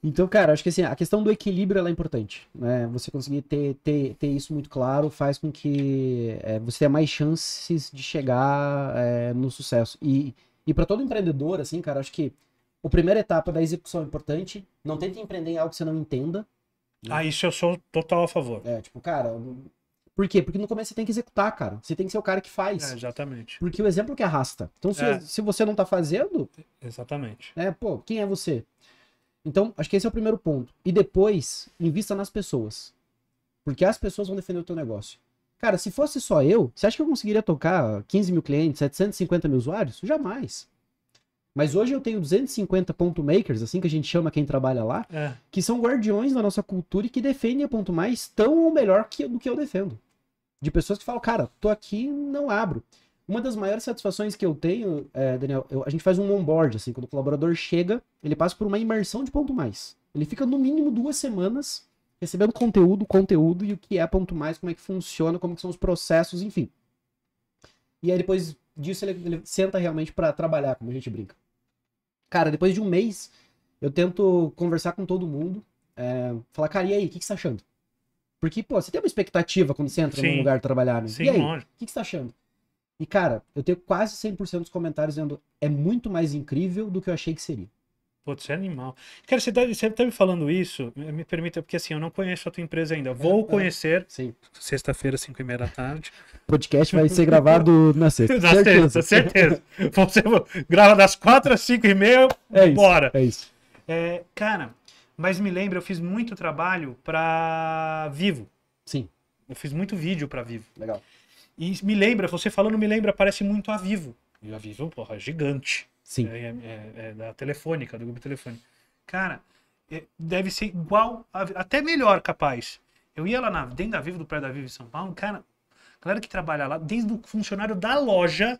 Então, cara, acho que assim, a questão do equilíbrio ela é importante. Né? Você conseguir ter, ter, ter isso muito claro faz com que é, você tenha mais chances de chegar é, no sucesso. E, e para todo empreendedor, assim, cara, acho que a primeira etapa da execução é importante. Não tente empreender em algo que você não entenda. Né? Ah, isso eu sou total a favor. É, tipo, cara. Por quê? Porque no começo você tem que executar, cara. Você tem que ser o cara que faz. É, exatamente. Porque o exemplo que arrasta. Então, se, é. se você não tá fazendo. Exatamente. É, pô, quem é você? Então, acho que esse é o primeiro ponto. E depois, invista nas pessoas. Porque as pessoas vão defender o teu negócio. Cara, se fosse só eu, você acha que eu conseguiria tocar 15 mil clientes, 750 mil usuários? Jamais. Mas hoje eu tenho 250 ponto makers, assim que a gente chama quem trabalha lá, é. que são guardiões da nossa cultura e que defendem a ponto mais tão ou melhor que, do que eu defendo. De pessoas que falam, cara, tô aqui não abro. Uma das maiores satisfações que eu tenho, é, Daniel, eu, a gente faz um onboard, assim, quando o colaborador chega, ele passa por uma imersão de ponto mais. Ele fica no mínimo duas semanas recebendo conteúdo, conteúdo e o que é ponto mais, como é que funciona, como que são os processos, enfim. E aí depois disso ele, ele senta realmente para trabalhar, como a gente brinca. Cara, depois de um mês, eu tento conversar com todo mundo, é, falar, cara, e aí, o que, que você tá achando? Porque, pô, você tem uma expectativa quando você entra Sim. num lugar trabalhar, né? Sim, e aí, o que, que você tá achando? E, cara, eu tenho quase 100% dos comentários dizendo é muito mais incrível do que eu achei que seria. Putz, é animal. Cara, você tá, você tá me falando isso, me permita, porque assim, eu não conheço a tua empresa ainda. Vou é, conhecer. É, Sexta-feira, 5 e meia da tarde. O podcast vai ser gravado na sexta. na certeza. certeza, certeza. Você grava das 4 às 5 e meia, é isso, bora. É isso. É, cara, mas me lembra, eu fiz muito trabalho para Vivo. Sim. Eu fiz muito vídeo para Vivo. Legal. E me lembra, você falando me lembra, parece muito a Vivo. E a Vivo, porra, é gigante. Sim. É, é, é, é, da Telefônica, do grupo Telefônica. Cara, é, deve ser igual, a, até melhor, capaz. Eu ia lá na, dentro da Vivo, do prédio da Vivo em São Paulo, cara, a galera que trabalha lá, desde o funcionário da loja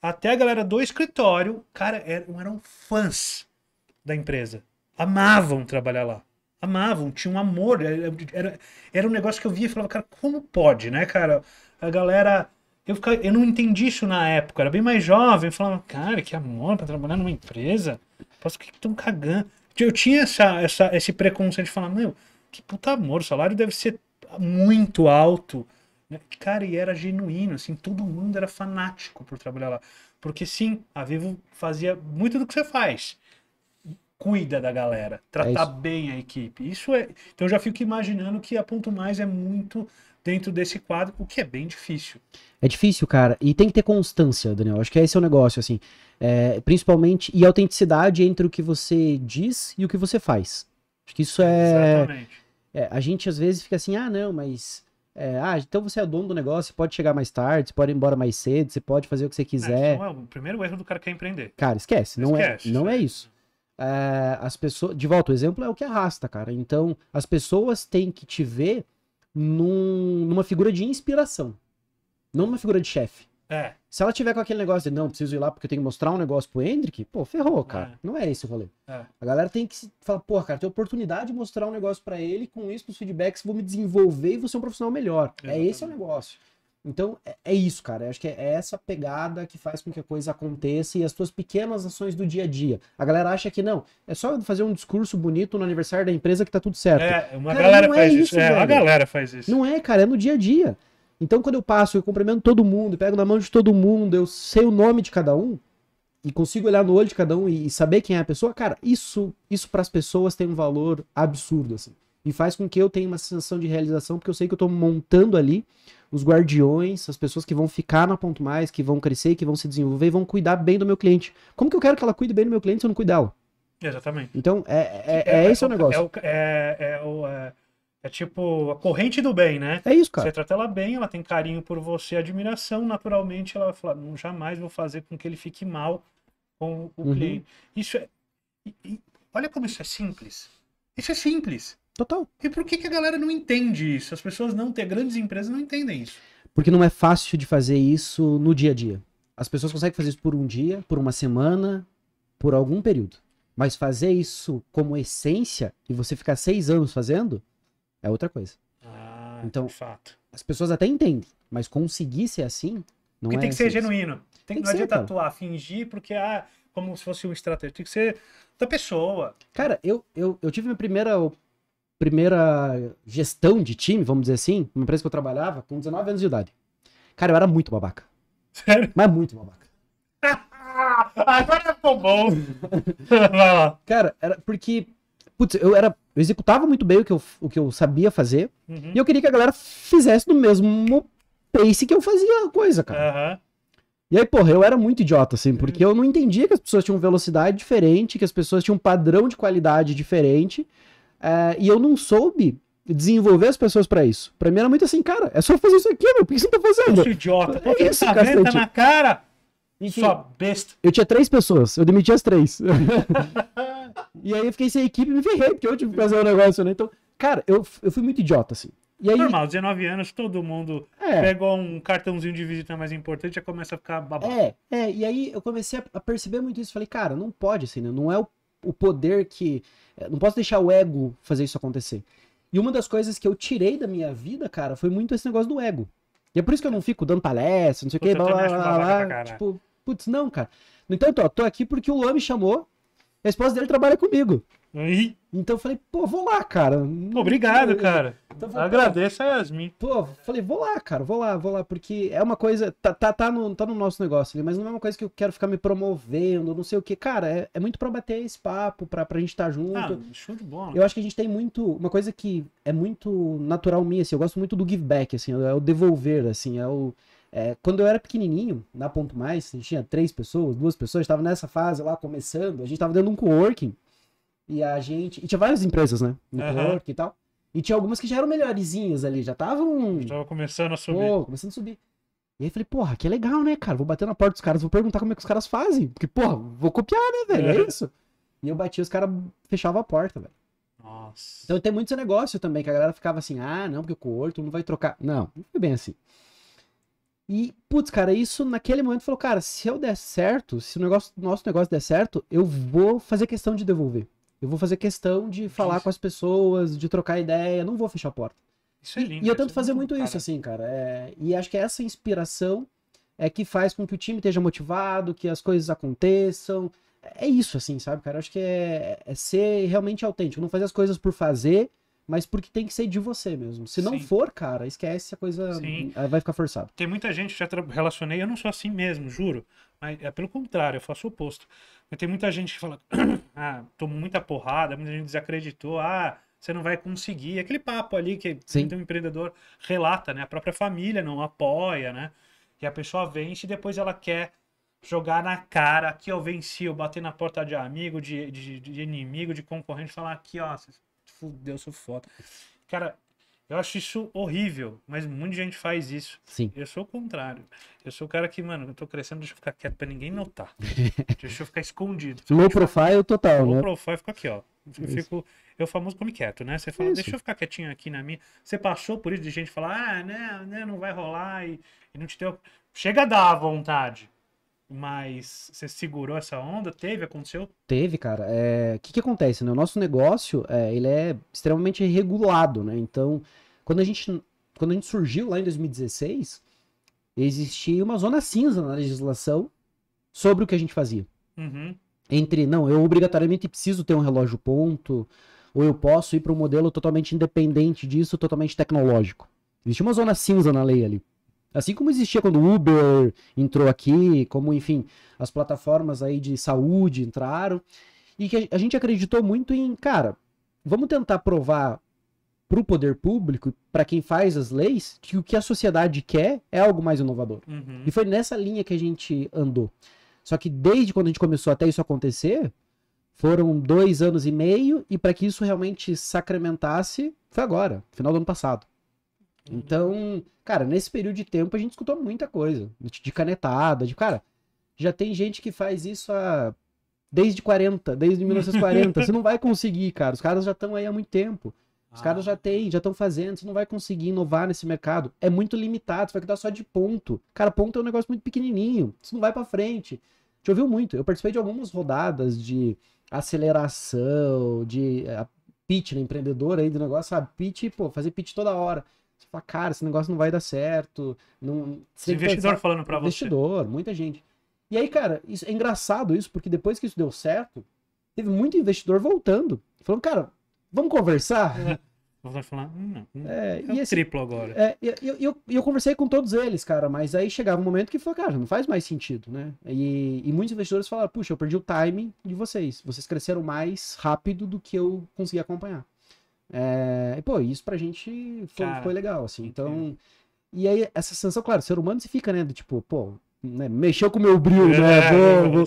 até a galera do escritório, cara, eram, eram fãs da empresa. Amavam trabalhar lá amavam, tinham um amor. É, era, era um negócio que eu via e falava, cara, como pode, né, cara? a galera. Eu, eu não entendi isso na época, era bem mais jovem, falava, cara, que amor pra trabalhar numa empresa. Posso que tão cagando. Eu tinha essa, essa, esse preconceito de falar, meu, que puta amor, o salário deve ser muito alto. Cara, e era genuíno, assim, todo mundo era fanático por trabalhar lá. Porque sim, a Vivo fazia muito do que você faz. Cuida da galera, tratar é bem a equipe. Isso é. Então eu já fico imaginando que a Ponto Mais é muito dentro desse quadro, o que é bem difícil. É difícil, cara. E tem que ter constância, Daniel. Acho que esse é o negócio, assim. É, principalmente, e autenticidade entre o que você diz e o que você faz. Acho que isso é. Exatamente. É, a gente às vezes fica assim, ah, não, mas. É, ah, então você é o dono do negócio, você pode chegar mais tarde, você pode ir embora mais cedo, você pode fazer o que você é, quiser. Não, é o primeiro erro do cara que é empreender. Cara, esquece. Não, é, esquece, é, não é isso. É, as pessoas. De volta, o exemplo é o que arrasta, cara. Então, as pessoas têm que te ver num, numa figura de inspiração, não numa figura de chefe. É. Se ela tiver com aquele negócio de não, preciso ir lá porque eu tenho que mostrar um negócio pro Hendrick, pô, ferrou, cara. É. Não é esse o rolê. É. A galera tem que falar, pô, cara, tem oportunidade de mostrar um negócio para ele, com isso, com os feedbacks, vou me desenvolver e vou ser um profissional melhor. É Exatamente. É esse o negócio. Então, é, é isso, cara. Eu acho que é, é essa pegada que faz com que a coisa aconteça e as suas pequenas ações do dia a dia. A galera acha que não, é só fazer um discurso bonito no aniversário da empresa que tá tudo certo. É, uma cara, galera é faz é isso. isso é, a galera faz isso. Não é, cara, é no dia a dia. Então, quando eu passo, eu cumprimento todo mundo, pego na mão de todo mundo, eu sei o nome de cada um e consigo olhar no olho de cada um e saber quem é a pessoa, cara, isso, isso para as pessoas tem um valor absurdo, assim. E faz com que eu tenha uma sensação de realização, porque eu sei que eu tô montando ali os guardiões, as pessoas que vão ficar na Ponto Mais, que vão crescer, que vão se desenvolver e vão cuidar bem do meu cliente. Como que eu quero que ela cuide bem do meu cliente se eu não cuido dela? Exatamente. Então, é, é, é, é esse o é, negócio. É, é é, é, é tipo a corrente do bem, né? É isso, cara. Você trata ela bem, ela tem carinho por você, admiração, naturalmente ela vai falar, não, jamais vou fazer com que ele fique mal com o uhum. cliente. Isso é... E, e, olha como isso é simples. Isso é simples. Total. E por que, que a galera não entende isso? As pessoas não ter grandes empresas não entendem isso. Porque não é fácil de fazer isso no dia a dia. As pessoas conseguem fazer isso por um dia, por uma semana, por algum período. Mas fazer isso como essência e você ficar seis anos fazendo é outra coisa. Ah, então, fato. as pessoas até entendem, mas conseguir ser assim não porque é. tem que ser genuíno. Tem, tem que, não ser, adianta atuar, fingir, porque ah, como se fosse um estratégia. Tem que ser da pessoa. Cara, eu, eu, eu tive minha primeira primeira gestão de time, vamos dizer assim, uma empresa que eu trabalhava, com 19 anos de idade. Cara, eu era muito babaca. Sério? Mas muito babaca. Agora ficou bom. Cara, era porque. Putz, eu era. Eu executava muito bem o que eu, o que eu sabia fazer. Uhum. E eu queria que a galera fizesse no mesmo pace que eu fazia a coisa, cara. Uhum. E aí, porra, eu era muito idiota, assim, porque eu não entendia que as pessoas tinham velocidade diferente, que as pessoas tinham um padrão de qualidade diferente. Ah, e eu não soube desenvolver as pessoas para isso. Pra mim era muito assim, cara, é só fazer isso aqui, meu. Por que você tá fazendo? É isso, idiota. Por que é isso, tá na cara. Sua besta. Eu tinha três pessoas, eu demiti as três. e aí eu fiquei sem equipe e me ferrei, porque eu tive que fazer o um negócio, né? Então, cara, eu, eu fui muito idiota, assim. E aí... Normal, 19 anos, todo mundo é. pega um cartãozinho de visita mais importante e começa a ficar babado. É, é, e aí eu comecei a perceber muito isso. Falei, cara, não pode assim, né? Não é o o poder que. Eh, não posso deixar o ego fazer isso acontecer. E uma das coisas que eu tirei da minha vida, cara, foi muito esse negócio do ego. E é por isso que eu não fico dando palestra, não sei o que, blá blá blá, blá, blá Tipo, putz, não, cara. No então, entanto, tô aqui porque o Luan me chamou, a esposa dele trabalha comigo. Aí. Então eu falei, pô, vou lá, cara. Obrigado, então, cara. Então, falei, Agradeço a é Yasmin. Pô, falei, vou lá, cara, vou lá, vou lá, porque é uma coisa. Tá, tá, tá, no, tá no nosso negócio ali, mas não é uma coisa que eu quero ficar me promovendo, não sei o que. Cara, é, é muito pra bater esse papo, pra, pra gente estar tá junto. Ah, show de bola. Eu acho que a gente tem muito. Uma coisa que é muito natural minha, assim, eu gosto muito do give back, assim, é o devolver, assim, é o. É, quando eu era pequenininho, na Ponto Mais, a gente tinha três pessoas, duas pessoas, estava nessa fase lá começando, a gente estava dando um coworking. E a gente. E tinha várias empresas, né? No uhum. e tal. E tinha algumas que já eram melhorzinhas ali, já estavam. Tava começando a subir. Pô, começando a subir. E aí falei, porra, que legal, né, cara? Vou bater na porta dos caras, vou perguntar como é que os caras fazem. Porque, porra, vou copiar, né, velho? É, é isso. E eu bati, os caras fechavam a porta, velho. Nossa. Então tem muito esse negócio também, que a galera ficava assim, ah, não, porque o coorto não vai trocar. Não, não foi bem assim. E, putz, cara, isso naquele momento falou, cara, se eu der certo, se o negócio, nosso negócio der certo, eu vou fazer questão de devolver. Eu vou fazer questão de falar isso. com as pessoas, de trocar ideia, não vou fechar a porta. Isso é lindo. E, eu tento é fazer muito, isso, assim, cara. É... E acho que é essa inspiração é que faz com que o time esteja motivado, que as coisas aconteçam. É, é isso, assim, sabe, cara? acho que é, é ser realmente autêntico, não fazer as coisas por fazer, mas porque tem que ser de você mesmo. Se não Sim. for, cara, esquece, a coisa Sim. Ah, vai ficar forçada. Tem muita gente, que já relacionei, eu não sou assim mesmo, juro. Mas é pelo contrário, eu faço o oposto. Tem muita gente que fala, ah, tomou muita porrada, muita gente desacreditou, ah, você não vai conseguir. Aquele papo ali que Sim. um então empreendedor relata, né? A própria família não apoia, né? E a pessoa vence e depois ela quer jogar na cara, aqui eu venci, eu bati na porta de amigo, de, de, de inimigo, de concorrente, falar aqui, ó, fudeu, sou foda. Cara, eu acho isso horrível, mas muita gente faz isso. Sim. Eu sou o contrário. Eu sou o cara que, mano, eu tô crescendo, deixa eu ficar quieto pra ninguém notar. deixa eu ficar escondido. Low profile total, Low né? Low profile, fica aqui, ó. Eu isso. fico, eu famoso come quieto, né? Você fala, isso. deixa eu ficar quietinho aqui na minha. Você passou por isso de gente falar, ah, né, né não vai rolar e, e não te deu. Chega a dar a vontade. Mas você segurou essa onda? Teve? Aconteceu? Teve, cara. É, o é... que, que acontece? Né? O nosso negócio é, ele é extremamente regulado, né? Então, quando a gente, quando a gente surgiu lá em 2016, existia uma zona cinza na legislação sobre o que a gente fazia. Uhum. Entre, não, eu obrigatoriamente preciso ter um relógio ponto, ou eu posso ir para um modelo totalmente independente disso, totalmente tecnológico. Existia uma zona cinza na lei ali. Assim como existia quando o Uber entrou aqui, como, enfim, as plataformas aí de saúde entraram, e que a gente acreditou muito em, cara, vamos tentar provar para o poder público, para quem faz as leis, que o que a sociedade quer é algo mais inovador. Uhum. E foi nessa linha que a gente andou. Só que desde quando a gente começou até isso acontecer, foram dois anos e meio, e para que isso realmente sacramentasse, foi agora, final do ano passado. Então, cara, nesse período de tempo a gente escutou muita coisa. De canetada, de cara, já tem gente que faz isso há desde 40, desde 1940. você não vai conseguir, cara. Os caras já estão aí há muito tempo. Os ah. caras já têm, já estão fazendo. Você não vai conseguir inovar nesse mercado. É muito limitado, você vai quedar só de ponto. Cara, ponto é um negócio muito pequenininho. Você não vai para frente. Te ouviu muito. Eu participei de algumas rodadas de aceleração, de eh, pitch na né, empreendedora aí do negócio, sabe? Pitch, pô, fazer pitch toda hora. Você fala, cara, esse negócio não vai dar certo. Não... Você investidor pensar... falando pra você. Investidor, muita gente. E aí, cara, isso, é engraçado isso, porque depois que isso deu certo, teve muito investidor voltando. Falando, cara, vamos conversar? É. Vou falar, hum, não, hum, É, é e esse, triplo agora. É, eu, eu, eu, conversei com todos eles, cara, mas aí chegava um momento que falou, cara, não faz mais sentido, né? E, e muitos investidores falaram, puxa, eu perdi o timing de vocês. Vocês cresceram mais rápido do que eu consegui acompanhar. É, e, pô, isso pra gente foi, foi legal, assim. Então. E aí, essa sensação, claro, ser humano se fica, né? Do tipo, pô, né, mexeu com o meu brilho, né, é, né?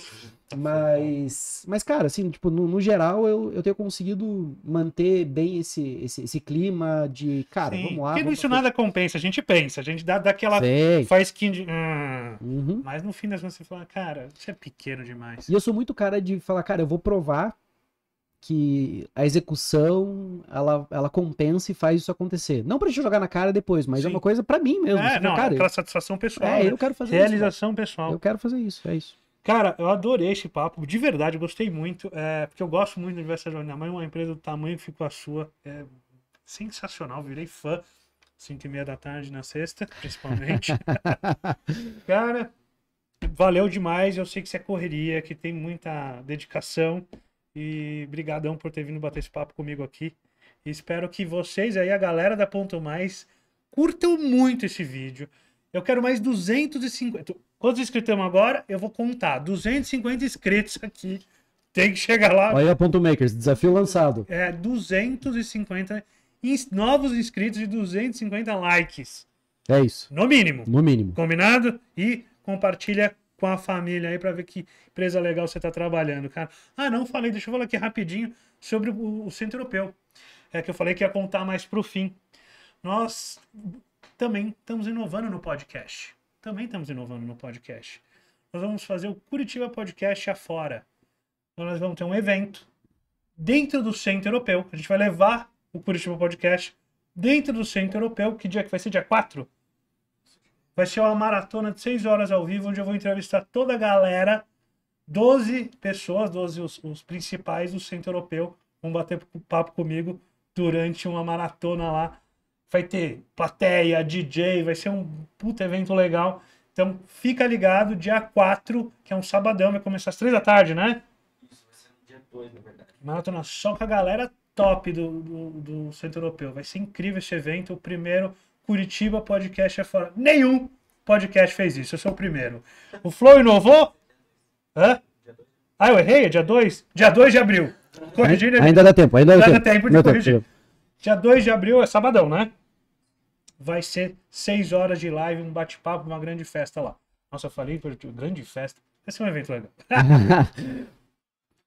Mas, mas, cara, assim, tipo, no, no, geral eu, eu tenho conseguido manter bem esse, esse, esse clima de, cara, Sim, vamos lá. Porque isso nada compensa, a gente pensa, a gente dá daquela. Sei. Faz skin de. Hum, uhum. Mas no fim das contas você fala, cara, isso é pequeno demais. E eu sou muito cara de falar, cara, eu vou provar que a execução ela, ela compensa e faz isso acontecer. Não pra gente jogar na cara depois, mas é Sim. é uma coisa para mim mesmo. É, não, é cara, aquela satisfação pessoal. É, né? eu quero fazer Realização isso, pessoal. Eu quero fazer isso, é isso. Cara, eu adorei esse papo, de verdade, gostei muito, é, porque eu gosto muito da Universidade Jornal, mas uma empresa do tamanho que ficou a sua, é sensacional, virei fã, 5 e meia da tarde na sexta, principalmente. cara, valeu demais, eu sei que você é correria, que tem muita dedicação, e brigadão por ter vindo bater esse papo comigo aqui. E espero que vocês aí, a galera da Ponto Mais, curtam muito esse vídeo. Eu quero mais 250. Quantos inscritos temos agora? Eu vou contar. 250 inscritos aqui. Tem que chegar lá. Olha a Ponto Makers, desafio lançado. É, 250 ins... novos inscritos e 250 likes. É isso. No mínimo. No mínimo. Combinado? E compartilha com a família aí para ver que empresa legal você está trabalhando, cara. Ah, não falei, deixa eu falar aqui rapidinho sobre o, o Centro Europeu. É que eu falei que ia contar mais pro fim. Nós também estamos inovando no podcast. Também estamos inovando no podcast. Nós vamos fazer o Curitiba Podcast afora. Então nós vamos ter um evento dentro do Centro Europeu. A gente vai levar o Curitiba Podcast dentro do Centro Europeu. Que dia que vai ser? Dia 4? Vai ser uma maratona de 6 horas ao vivo, onde eu vou entrevistar toda a galera, 12 pessoas, 12 os, os principais do Centro Europeu, vão bater papo comigo durante uma maratona lá. Vai ter plateia, DJ, vai ser um puta evento legal. Então fica ligado, dia 4, que é um sabadão, vai começar às 3 da tarde, né? Isso, vai ser no dia 2, na verdade. Maratona só com a galera top do, do, do Centro Europeu. Vai ser incrível esse evento. O primeiro Curitiba, podcast é fora. Nenhum podcast fez isso, eu sou o primeiro. O Flow inovou? Hã? Ah, eu errei? É dia 2? Dia 2 de abril. Corrigindo. Ainda, ainda dá tempo, ainda dá, dá tempo. tempo de Meu corrigir. Tempo. Dia 2 de abril é sabadão, né? Vai ser 6 horas de live, um bate-papo, uma grande festa lá. Nossa, eu falei, grande festa. Vai ser é um evento legal.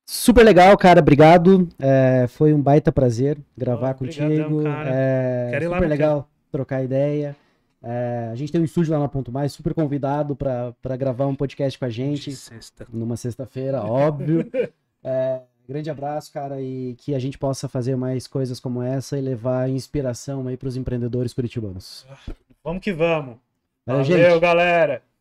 Super legal, cara. Obrigado. É, foi um baita prazer gravar oh, contigo. Obrigadão, é, super legal trocar ideia. É, a gente tem um estúdio lá na Ponto Mais, super convidado para gravar um podcast com a gente. De sexta. Numa sexta-feira, óbvio. É, grande abraço, cara, e que a gente possa fazer mais coisas como essa e levar inspiração aí para os empreendedores curitibanos. Ah, vamos que vamos. Valeu, Valeu gente. galera.